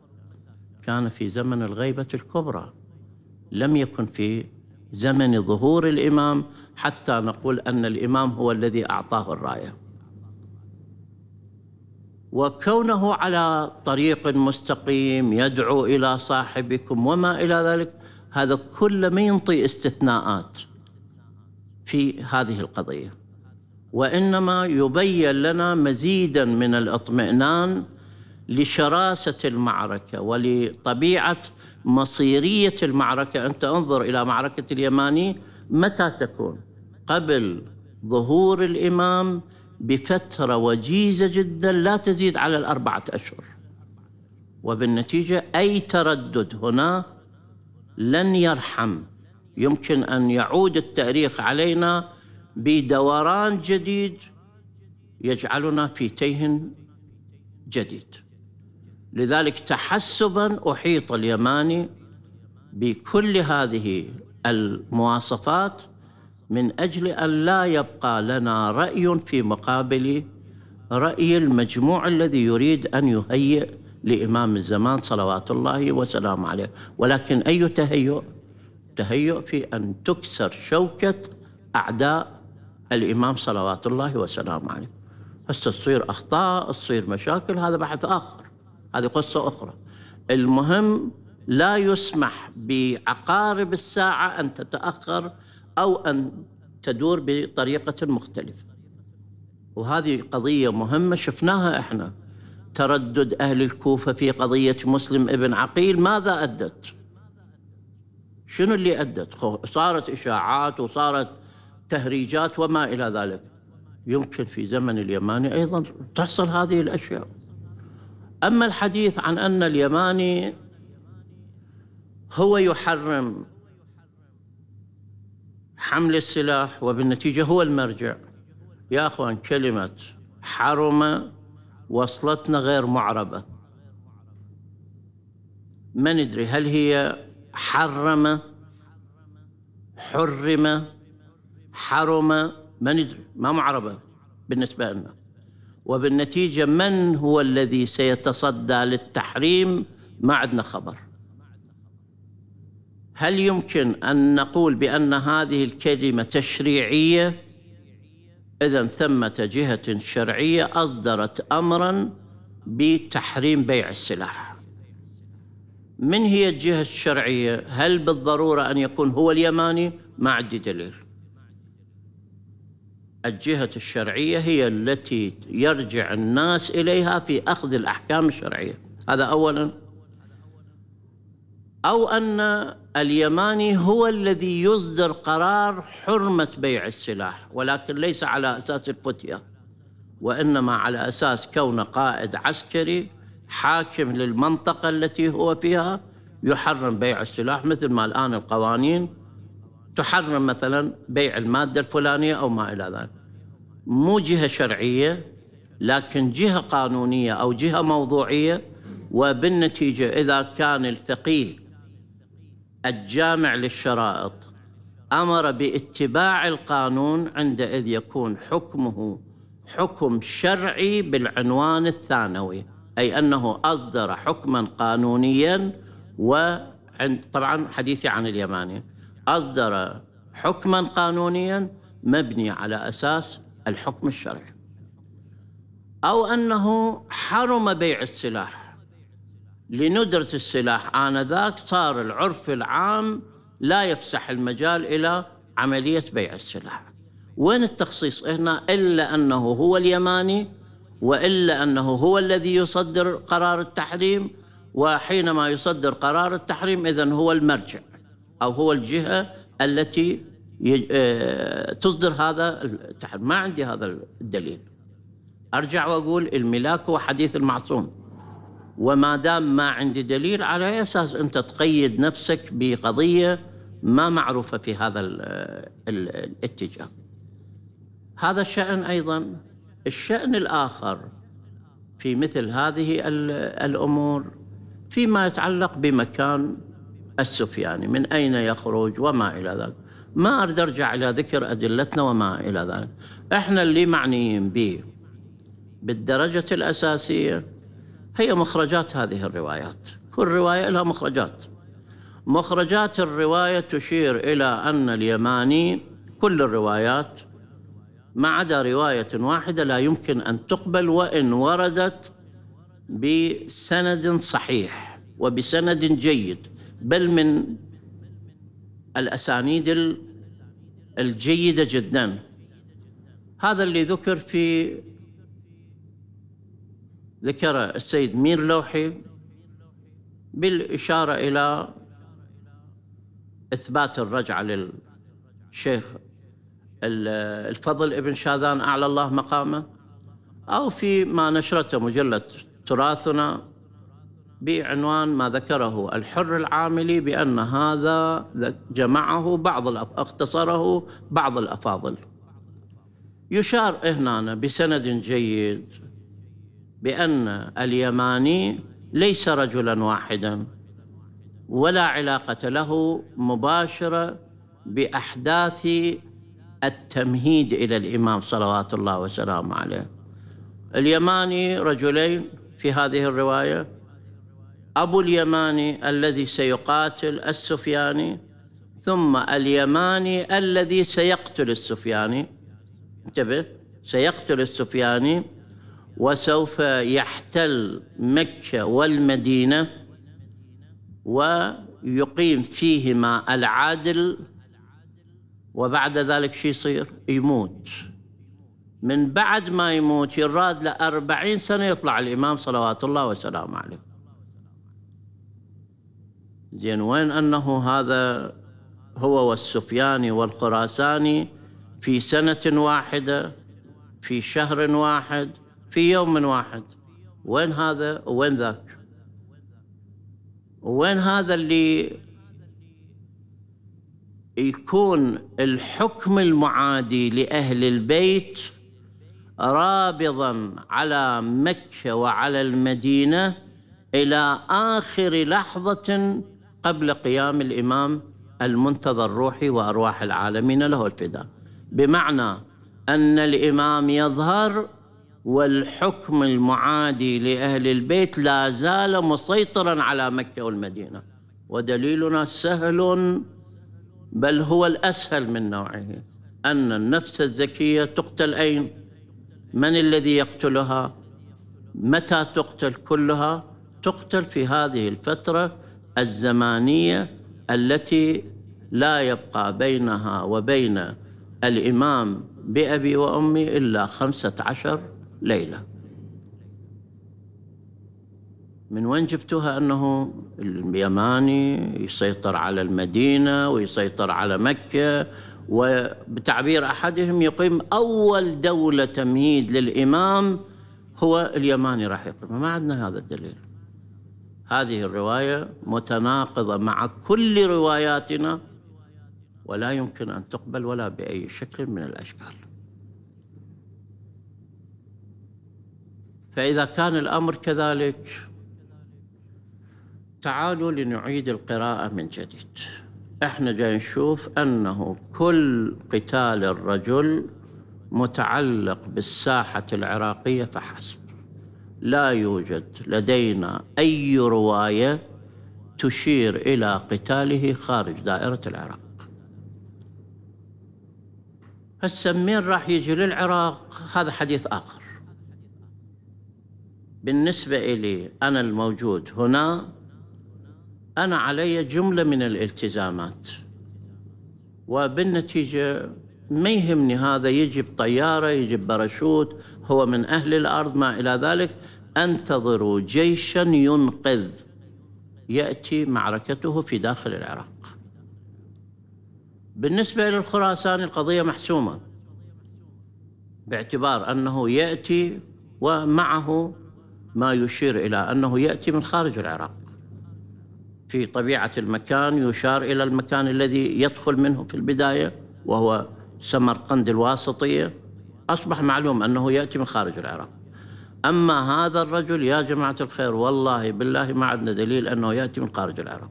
S1: كان في زمن الغيبة الكبرى لم يكن في زمن ظهور الإمام حتى نقول أن الإمام هو الذي أعطاه الراية وكونه على طريق مستقيم يدعو إلى صاحبكم وما إلى ذلك هذا كله ما ينطي استثناءات في هذه القضية وإنما يبين لنا مزيدا من الاطمئنان لشراسة المعركة ولطبيعة مصيرية المعركة أنت انظر إلى معركة اليماني متى تكون قبل ظهور الإمام بفترة وجيزة جدا لا تزيد على الأربعة أشهر وبالنتيجة أي تردد هنا لن يرحم يمكن أن يعود التاريخ علينا بدوران جديد يجعلنا في تيه جديد لذلك تحسبا احيط اليماني بكل هذه المواصفات من اجل ان لا يبقى لنا راي في مقابل راي المجموع الذي يريد ان يهيئ لامام الزمان صلوات الله وسلامه عليه ولكن اي تهيؤ تهيؤ في ان تكسر شوكه اعداء الامام صلوات الله وسلامه عليه هسه تصير اخطاء تصير مشاكل هذا بحث اخر هذه قصة أخرى المهم لا يسمح بعقارب الساعة أن تتأخر أو أن تدور بطريقة مختلفة وهذه قضية مهمة شفناها إحنا تردد أهل الكوفة في قضية مسلم ابن عقيل ماذا أدت؟ شنو اللي أدت؟ صارت إشاعات وصارت تهريجات وما إلى ذلك يمكن في زمن اليماني أيضا تحصل هذه الأشياء أما الحديث عن أن اليماني هو يحرم حمل السلاح وبالنتيجة هو المرجع يا أخوان كلمة حرمة وصلتنا غير معربة ما ندري هل هي حرمة حرم حرمة ما ندري ما معربة بالنسبة لنا وبالنتيجة من هو الذي سيتصدى للتحريم ما عندنا خبر هل يمكن أن نقول بأن هذه الكلمة تشريعية؟ إذا ثمة جهة شرعية أصدرت أمرا بتحريم بيع السلاح من هي الجهة الشرعية؟ هل بالضرورة أن يكون هو اليماني؟ ما عندي دليل الجهة الشرعية هي التي يرجع الناس إليها في أخذ الأحكام الشرعية هذا أولا أو أن اليماني هو الذي يصدر قرار حرمة بيع السلاح ولكن ليس على أساس الفتية وإنما على أساس كون قائد عسكري حاكم للمنطقة التي هو فيها يحرم بيع السلاح مثل ما الآن القوانين تحرم مثلا بيع الماده الفلانيه او ما الى ذلك مو جهه شرعيه لكن جهه قانونيه او جهه موضوعيه وبالنتيجه اذا كان الفقيه الجامع للشرائط امر باتباع القانون عندئذ يكون حكمه حكم شرعي بالعنوان الثانوي اي انه اصدر حكما قانونيا وعند طبعا حديثي عن اليماني أصدر حكما قانونيا مبني على أساس الحكم الشرعي أو أنه حرم بيع السلاح لندرة السلاح آنذاك صار العرف العام لا يفسح المجال إلى عملية بيع السلاح وين التخصيص هنا إلا أنه هو اليماني وإلا أنه هو الذي يصدر قرار التحريم وحينما يصدر قرار التحريم إذن هو المرجع أو هو الجهة التي آه، تصدر هذا التحريم ما عندي هذا الدليل أرجع وأقول الملاك هو حديث المعصوم وما دام ما عندي دليل على أي أساس أنت تقيد نفسك بقضية ما معروفة في هذا الاتجاه هذا الشأن أيضا الشأن الآخر في مثل هذه الأمور فيما يتعلق بمكان السفياني من أين يخرج وما إلى ذلك ما أريد أرجع إلى ذكر أدلتنا وما إلى ذلك إحنا اللي معنيين به بالدرجة الأساسية هي مخرجات هذه الروايات كل رواية لها مخرجات مخرجات الرواية تشير إلى أن اليماني كل الروايات ما عدا رواية واحدة لا يمكن أن تقبل وإن وردت بسند صحيح وبسند جيد بل من الأسانيد الجيدة جدا هذا اللي ذكر في ذكر السيد مير لوحي بالإشارة إلى إثبات الرجعة للشيخ الفضل ابن شاذان أعلى الله مقامه أو في ما نشرته مجلة تراثنا بعنوان ما ذكره الحر العاملي بأن هذا جمعه بعض اختصره بعض الأفاضل يشار هنا بسند جيد بأن اليماني ليس رجلا واحدا ولا علاقة له مباشرة بأحداث التمهيد إلى الإمام صلوات الله وسلامه عليه اليماني رجلين في هذه الرواية أبو اليماني الذي سيقاتل السفياني ثم اليماني الذي سيقتل السفياني انتبه سيقتل السفياني وسوف يحتل مكة والمدينة ويقيم فيهما العادل وبعد ذلك شو يصير يموت من بعد ما يموت يراد لأربعين سنة يطلع الإمام صلوات الله وسلامه عليه زين وين أنه هذا هو والسفياني والخراساني في سنة واحدة في شهر واحد في يوم واحد وين هذا وين ذاك وين هذا اللي يكون الحكم المعادي لأهل البيت رابضا على مكة وعلى المدينة إلى آخر لحظة قبل قيام الإمام المنتظر روحي وأرواح العالمين له الفداء بمعنى أن الإمام يظهر والحكم المعادي لأهل البيت لا زال مسيطرا على مكة والمدينة ودليلنا سهل بل هو الأسهل من نوعه أن النفس الزكية تقتل أين؟ من الذي يقتلها؟ متى تقتل كلها؟ تقتل في هذه الفترة الزمانيه التي لا يبقى بينها وبين الامام بابي وامي الا خمسه عشر ليله من وين جبتوها انه اليماني يسيطر على المدينه ويسيطر على مكه وبتعبير احدهم يقيم اول دوله تمهيد للامام هو اليماني راح يقيمها ما عندنا هذا الدليل هذه الرواية متناقضة مع كل رواياتنا ولا يمكن أن تقبل ولا بأي شكل من الأشكال فإذا كان الأمر كذلك تعالوا لنعيد القراءة من جديد احنا جاي نشوف أنه كل قتال الرجل متعلق بالساحة العراقية فحسب لا يوجد لدينا أي رواية تشير إلى قتاله خارج دائرة العراق هسه مين راح يجي للعراق هذا حديث آخر بالنسبة إلي أنا الموجود هنا أنا علي جملة من الالتزامات وبالنتيجة ما يهمني هذا يجي بطيارة يجي بباراشوت هو من أهل الأرض ما إلى ذلك انتظروا جيشا ينقذ ياتي معركته في داخل العراق بالنسبه للخراسان القضيه محسومه باعتبار انه ياتي ومعه ما يشير الى انه ياتي من خارج العراق في طبيعه المكان يشار الى المكان الذي يدخل منه في البدايه وهو سمرقند الواسطيه اصبح معلوم انه ياتي من خارج العراق أما هذا الرجل يا جماعة الخير والله بالله ما عندنا دليل أنه يأتي من خارج العراق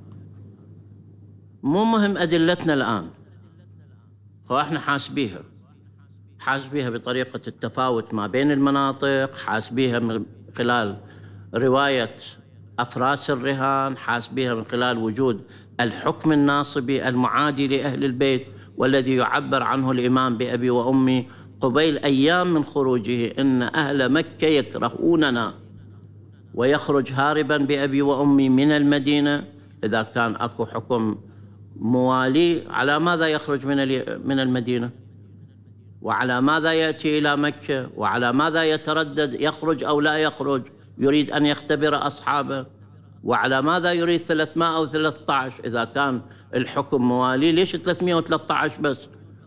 S1: مو مهم أدلتنا الآن فإحنا حاسبيها حاسبيها بطريقة التفاوت ما بين المناطق حاسبيها من خلال رواية أفراس الرهان حاسبيها من خلال وجود الحكم الناصبي المعادي لأهل البيت والذي يعبر عنه الإمام بأبي وأمي قبيل أيام من خروجه إن أهل مكة يكرهوننا ويخرج هاربا بأبي وأمي من المدينة إذا كان أكو حكم موالي على ماذا يخرج من من المدينة وعلى ماذا يأتي إلى مكة وعلى ماذا يتردد يخرج أو لا يخرج يريد أن يختبر أصحابه وعلى ماذا يريد 313 إذا كان الحكم موالي ليش 313 بس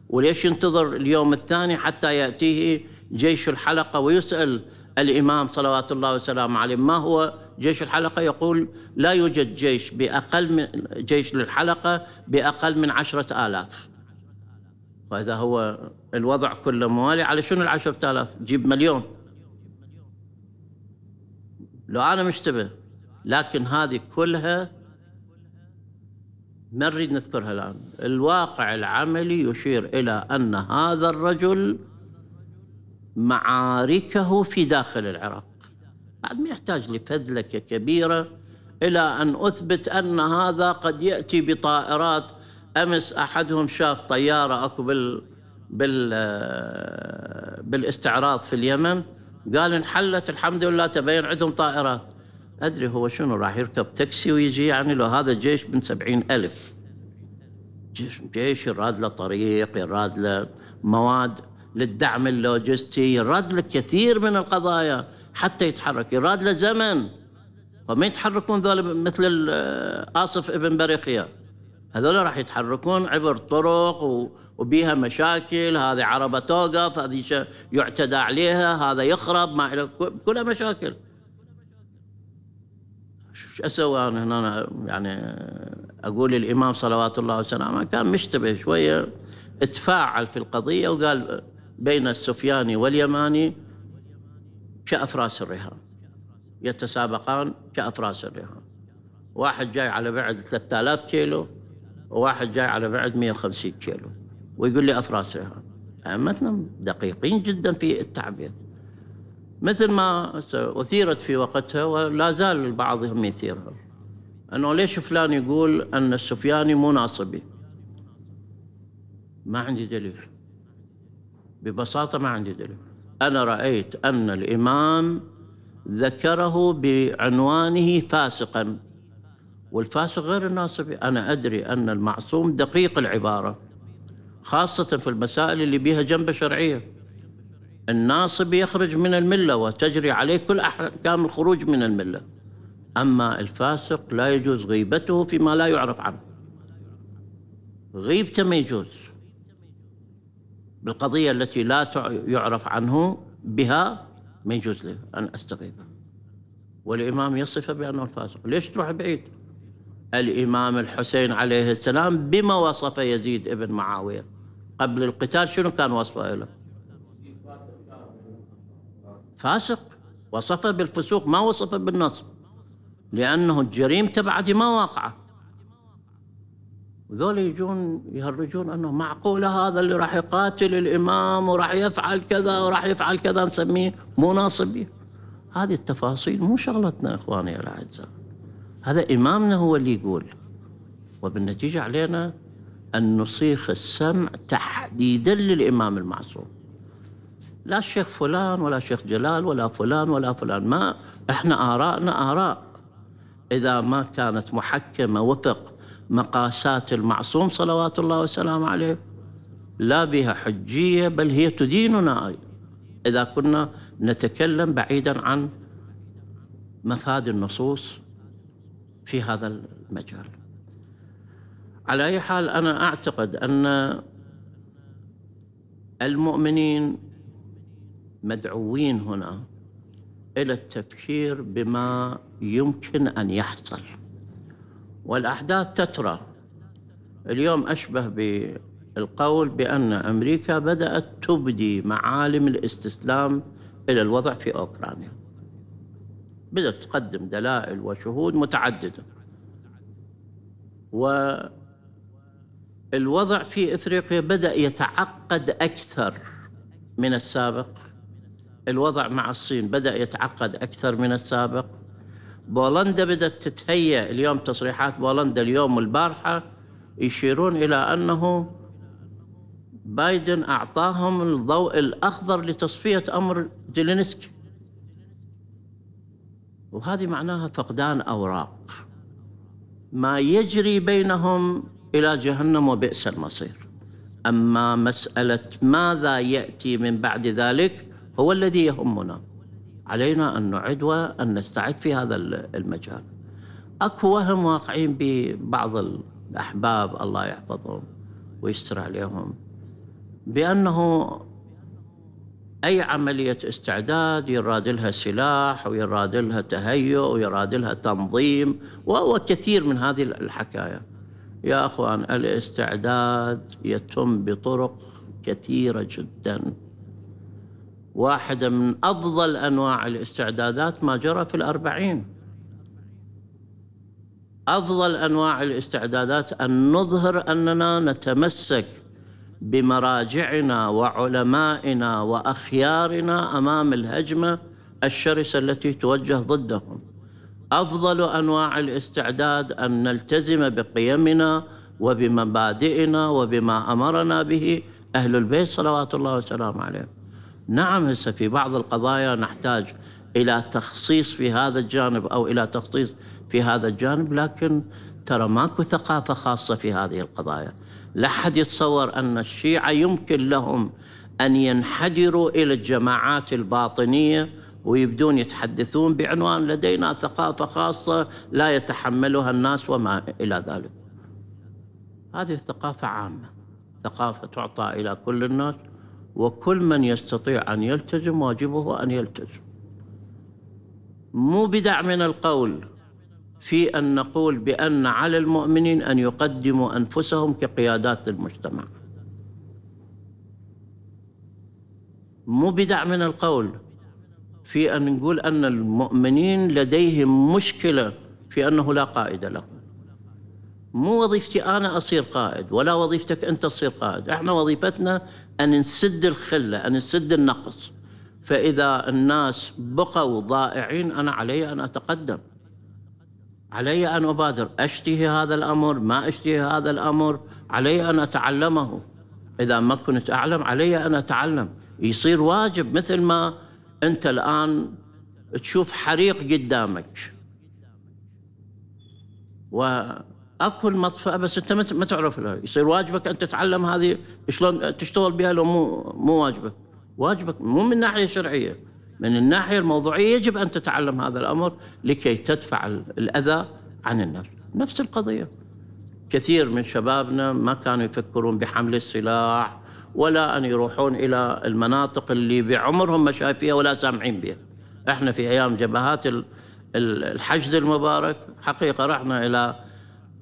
S1: وليش ينتظر اليوم الثاني حتى يأتيه جيش الحلقة ويسأل الإمام صلوات الله وسلامه عليه ما هو جيش الحلقة يقول لا يوجد جيش بأقل من جيش للحلقة بأقل من عشرة آلاف وهذا هو الوضع كله موالي على شنو العشرة آلاف جيب مليون لو أنا مشتبه لكن هذه كلها ما نريد نذكرها الآن الواقع العملي يشير إلى أن هذا الرجل معاركه في داخل العراق بعد ما يحتاج لفذلكة كبيرة إلى أن أثبت أن هذا قد يأتي بطائرات أمس أحدهم شاف طيارة أكو بال بال بالاستعراض في اليمن قال انحلت الحمد لله تبين عندهم طائرات أدري هو شنو راح يركب تاكسي ويجي يعني لو هذا جيش من سبعين ألف جيش, جيش يراد له طريق يراد له مواد للدعم اللوجستي يراد له كثير من القضايا حتى يتحرك يراد له زمن وما يتحركون ذول مثل آصف ابن بريقيا هذول راح يتحركون عبر طرق وبيها مشاكل هذه عربة توقف هذه يعتدى عليها هذا يخرب ما كلها مشاكل شو اسوي انا هنا يعني اقول الامام صلوات الله وسلامه كان مشتبه شويه تفاعل في القضيه وقال بين السفياني واليماني كافراس الرهان يتسابقان كافراس الرهان واحد جاي على بعد 3000 كيلو وواحد جاي على بعد 150 كيلو ويقول لي افراس رهان ائمتنا دقيقين جدا في التعبير مثل ما أثيرت في وقتها ولا زال البعضهم يثيرها أنه ليش فلان يقول أن السفياني مناصبي ما عندي دليل ببساطة ما عندي دليل أنا رأيت أن الإمام ذكره بعنوانه فاسقا والفاسق غير الناصبي أنا أدري أن المعصوم دقيق العبارة خاصة في المسائل اللي بيها جنبة شرعية الناصب يخرج من الملة وتجري عليه كل أحكام الخروج من الملة أما الفاسق لا يجوز غيبته فيما لا يعرف عنه غيبته ما يجوز بالقضية التي لا يعرف عنه بها ما يجوز له أن أستغيبه والإمام يصفه بأنه الفاسق ليش تروح بعيد الإمام الحسين عليه السلام بما وصف يزيد ابن معاوية قبل القتال شنو كان وصفه له فاسق وصفه بالفسوق ما وصفه بالنصب لأنه الجريم تبعتي ما واقعه وذول يجون يهرجون انه معقوله هذا اللي راح يقاتل الامام وراح يفعل كذا وراح يفعل كذا نسميه مناصبي هذه التفاصيل مو شغلتنا اخواني الاعزاء هذا امامنا هو اللي يقول وبالنتيجه علينا ان نصيخ السمع تحديدا للامام المعصوم لا الشيخ فلان ولا الشيخ جلال ولا فلان ولا فلان ما احنا آرائنا آراء إذا ما كانت محكمة وفق مقاسات المعصوم صلوات الله وسلامه عليه لا بها حجية بل هي تديننا إذا كنا نتكلم بعيدا عن مفاد النصوص في هذا المجال على أي حال أنا أعتقد أن المؤمنين مدعوين هنا الى التفكير بما يمكن ان يحصل والاحداث تترى اليوم اشبه بالقول بان امريكا بدات تبدي معالم الاستسلام الى الوضع في اوكرانيا بدات تقدم دلائل وشهود متعدده والوضع في افريقيا بدا يتعقد اكثر من السابق الوضع مع الصين بدأ يتعقد أكثر من السابق بولندا بدأت تتهيأ اليوم تصريحات بولندا اليوم والبارحة يشيرون إلى أنه بايدن أعطاهم الضوء الأخضر لتصفية أمر زيلينسكي وهذه معناها فقدان أوراق ما يجري بينهم إلى جهنم وبئس المصير أما مسألة ماذا يأتي من بعد ذلك هو الذي يهمنا علينا أن نعد وأن نستعد في هذا المجال أكو وهم واقعين ببعض الأحباب الله يحفظهم ويستر عليهم بأنه أي عملية استعداد يراد لها سلاح ويراد لها تهيؤ ويراد لها تنظيم وكثير من هذه الحكاية يا أخوان الاستعداد يتم بطرق كثيرة جداً واحدة من أفضل أنواع الاستعدادات ما جرى في الأربعين أفضل أنواع الاستعدادات أن نظهر أننا نتمسك بمراجعنا وعلمائنا وأخيارنا أمام الهجمة الشرسة التي توجه ضدهم أفضل أنواع الاستعداد أن نلتزم بقيمنا وبمبادئنا وبما أمرنا به أهل البيت صلوات الله وسلامه عليهم نعم هسه في بعض القضايا نحتاج إلى تخصيص في هذا الجانب أو إلى تخصيص في هذا الجانب لكن ترى ماكو ثقافة خاصة في هذه القضايا لا حد يتصور أن الشيعة يمكن لهم أن ينحدروا إلى الجماعات الباطنية ويبدون يتحدثون بعنوان لدينا ثقافة خاصة لا يتحملها الناس وما إلى ذلك هذه الثقافة عامة ثقافة تعطى إلى كل الناس وكل من يستطيع أن يلتزم واجبه أن يلتزم مو بدع من القول في أن نقول بأن على المؤمنين أن يقدموا أنفسهم كقيادات المجتمع مو بدع من القول في أن نقول أن المؤمنين لديهم مشكلة في أنه لا قائد لهم مو وظيفتي أنا أصير قائد ولا وظيفتك أنت تصير قائد إحنا وظيفتنا أن نسد الخلة أن نسد النقص فإذا الناس بقوا ضائعين أنا علي أن أتقدم علي أن أبادر أشتهي هذا الأمر ما أشتهي هذا الأمر علي أن أتعلمه إذا ما كنت أعلم علي أن أتعلم يصير واجب مثل ما أنت الآن تشوف حريق قدامك و اكو المطفاه بس انت ما تعرف لها يصير واجبك ان تتعلم هذه شلون تشتغل بها لو مو مو واجبك واجبك مو من ناحيه شرعيه من الناحيه الموضوعيه يجب ان تتعلم هذا الامر لكي تدفع الاذى عن الناس نفس القضيه كثير من شبابنا ما كانوا يفكرون بحمل السلاح ولا ان يروحون الى المناطق اللي بعمرهم ما شايفيها ولا سامعين بها احنا في ايام جبهات الحشد المبارك حقيقه رحنا الى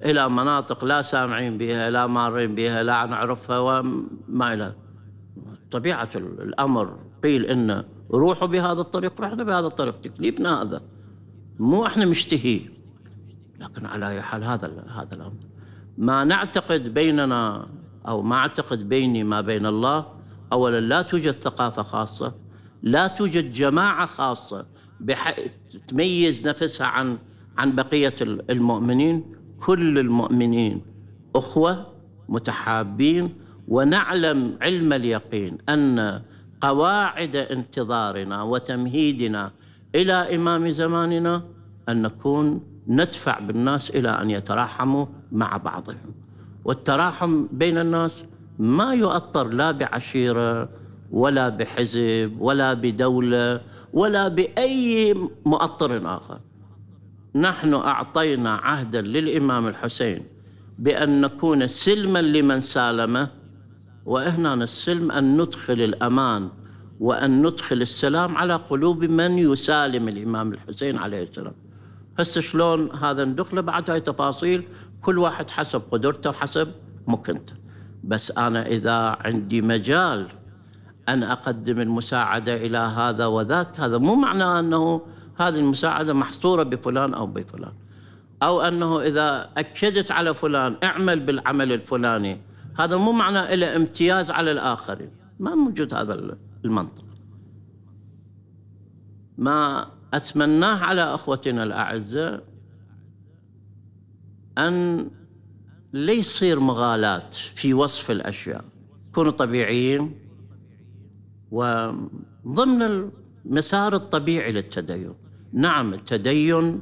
S1: إلى مناطق لا سامعين بها لا مارين بها لا نعرفها وما إلى طبيعة الأمر قيل إن روحوا بهذا الطريق رحنا بهذا الطريق تكليفنا هذا مو احنا مشتهي لكن على أي حال هذا هذا الأمر ما نعتقد بيننا أو ما أعتقد بيني ما بين الله أولا لا توجد ثقافة خاصة لا توجد جماعة خاصة بحيث تميز نفسها عن عن بقية المؤمنين كل المؤمنين اخوه متحابين ونعلم علم اليقين ان قواعد انتظارنا وتمهيدنا الى امام زماننا ان نكون ندفع بالناس الى ان يتراحموا مع بعضهم والتراحم بين الناس ما يؤطر لا بعشيره ولا بحزب ولا بدوله ولا باي مؤطر اخر نحن أعطينا عهدا للإمام الحسين بأن نكون سلما لمن سالمه وإهنا السلم أن ندخل الأمان وأن ندخل السلام على قلوب من يسالم الإمام الحسين عليه السلام هسه شلون هذا ندخله بعد هاي تفاصيل كل واحد حسب قدرته وحسب مكنته بس أنا إذا عندي مجال أن أقدم المساعدة إلى هذا وذاك هذا مو معنى أنه هذه المساعدة محصورة بفلان أو بفلان أو أنه إذا أكدت على فلان اعمل بالعمل الفلاني هذا مو معنى إلى امتياز على الآخرين ما موجود هذا المنطق ما أتمناه على أخوتنا الأعزاء أن ليس يصير مغالاة في وصف الأشياء كونوا طبيعيين وضمن المسار الطبيعي للتدين نعم التدين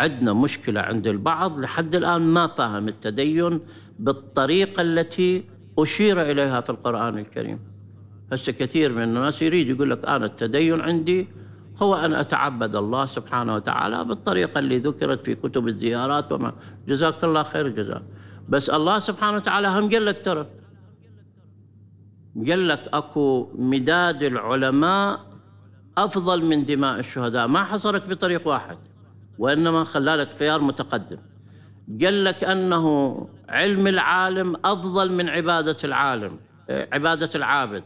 S1: عندنا مشكلة عند البعض لحد الآن ما فهم التدين بالطريقة التي أشير إليها في القرآن الكريم هسه كثير من الناس يريد يقول لك أنا التدين عندي هو أن أتعبد الله سبحانه وتعالى بالطريقة اللي ذكرت في كتب الزيارات وما جزاك الله خير جزاء بس الله سبحانه وتعالى هم قال لك ترى قال لك أكو مداد العلماء أفضل من دماء الشهداء ما حصرك بطريق واحد وإنما خلالك خيار متقدم قال لك أنه علم العالم أفضل من عبادة العالم عبادة العابد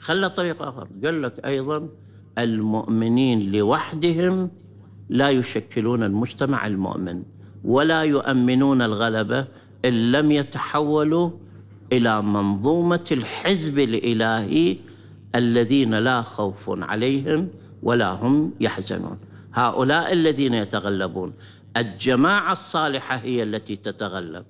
S1: خلى طريق آخر قال لك أيضا المؤمنين لوحدهم لا يشكلون المجتمع المؤمن ولا يؤمنون الغلبة إن لم يتحولوا إلى منظومة الحزب الإلهي الذين لا خوف عليهم ولا هم يحزنون هؤلاء الذين يتغلبون الجماعه الصالحه هي التي تتغلب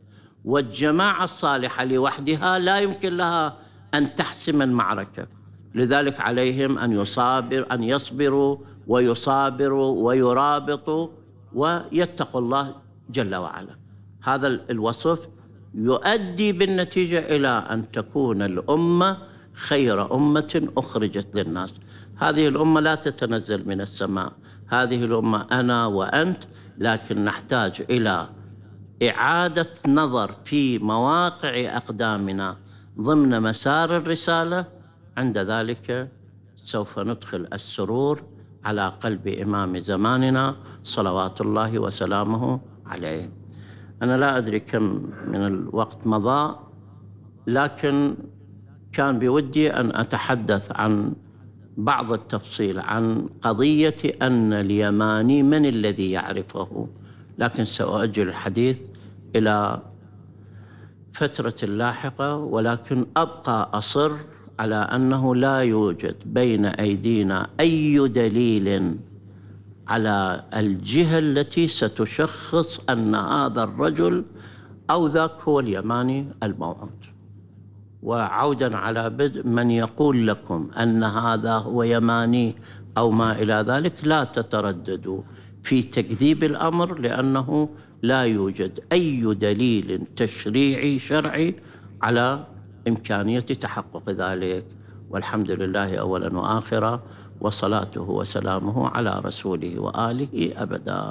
S1: والجماعه الصالحه لوحدها لا يمكن لها ان تحسم المعركه لذلك عليهم ان يصابر ان يصبروا ويصابروا ويرابطوا ويتقوا الله جل وعلا هذا الوصف يؤدي بالنتيجه الى ان تكون الامه خير أمة أخرجت للناس هذه الأمة لا تتنزل من السماء هذه الأمة أنا وأنت لكن نحتاج إلى إعادة نظر في مواقع أقدامنا ضمن مسار الرسالة عند ذلك سوف ندخل السرور على قلب إمام زماننا صلوات الله وسلامه عليه أنا لا أدري كم من الوقت مضى لكن كان بودي أن أتحدث عن بعض التفصيل عن قضية أن اليماني من الذي يعرفه لكن سأؤجل الحديث إلى فترة لاحقة ولكن أبقى أصر على أنه لا يوجد بين أيدينا أي دليل على الجهة التي ستشخص أن هذا الرجل أو ذاك هو اليماني الموعود وعودا على بدء من يقول لكم أن هذا هو يماني أو ما إلى ذلك لا تترددوا في تكذيب الأمر لأنه لا يوجد أي دليل تشريعي شرعي على إمكانية تحقق ذلك والحمد لله أولا وآخرا وصلاته وسلامه على رسوله وآله أبدا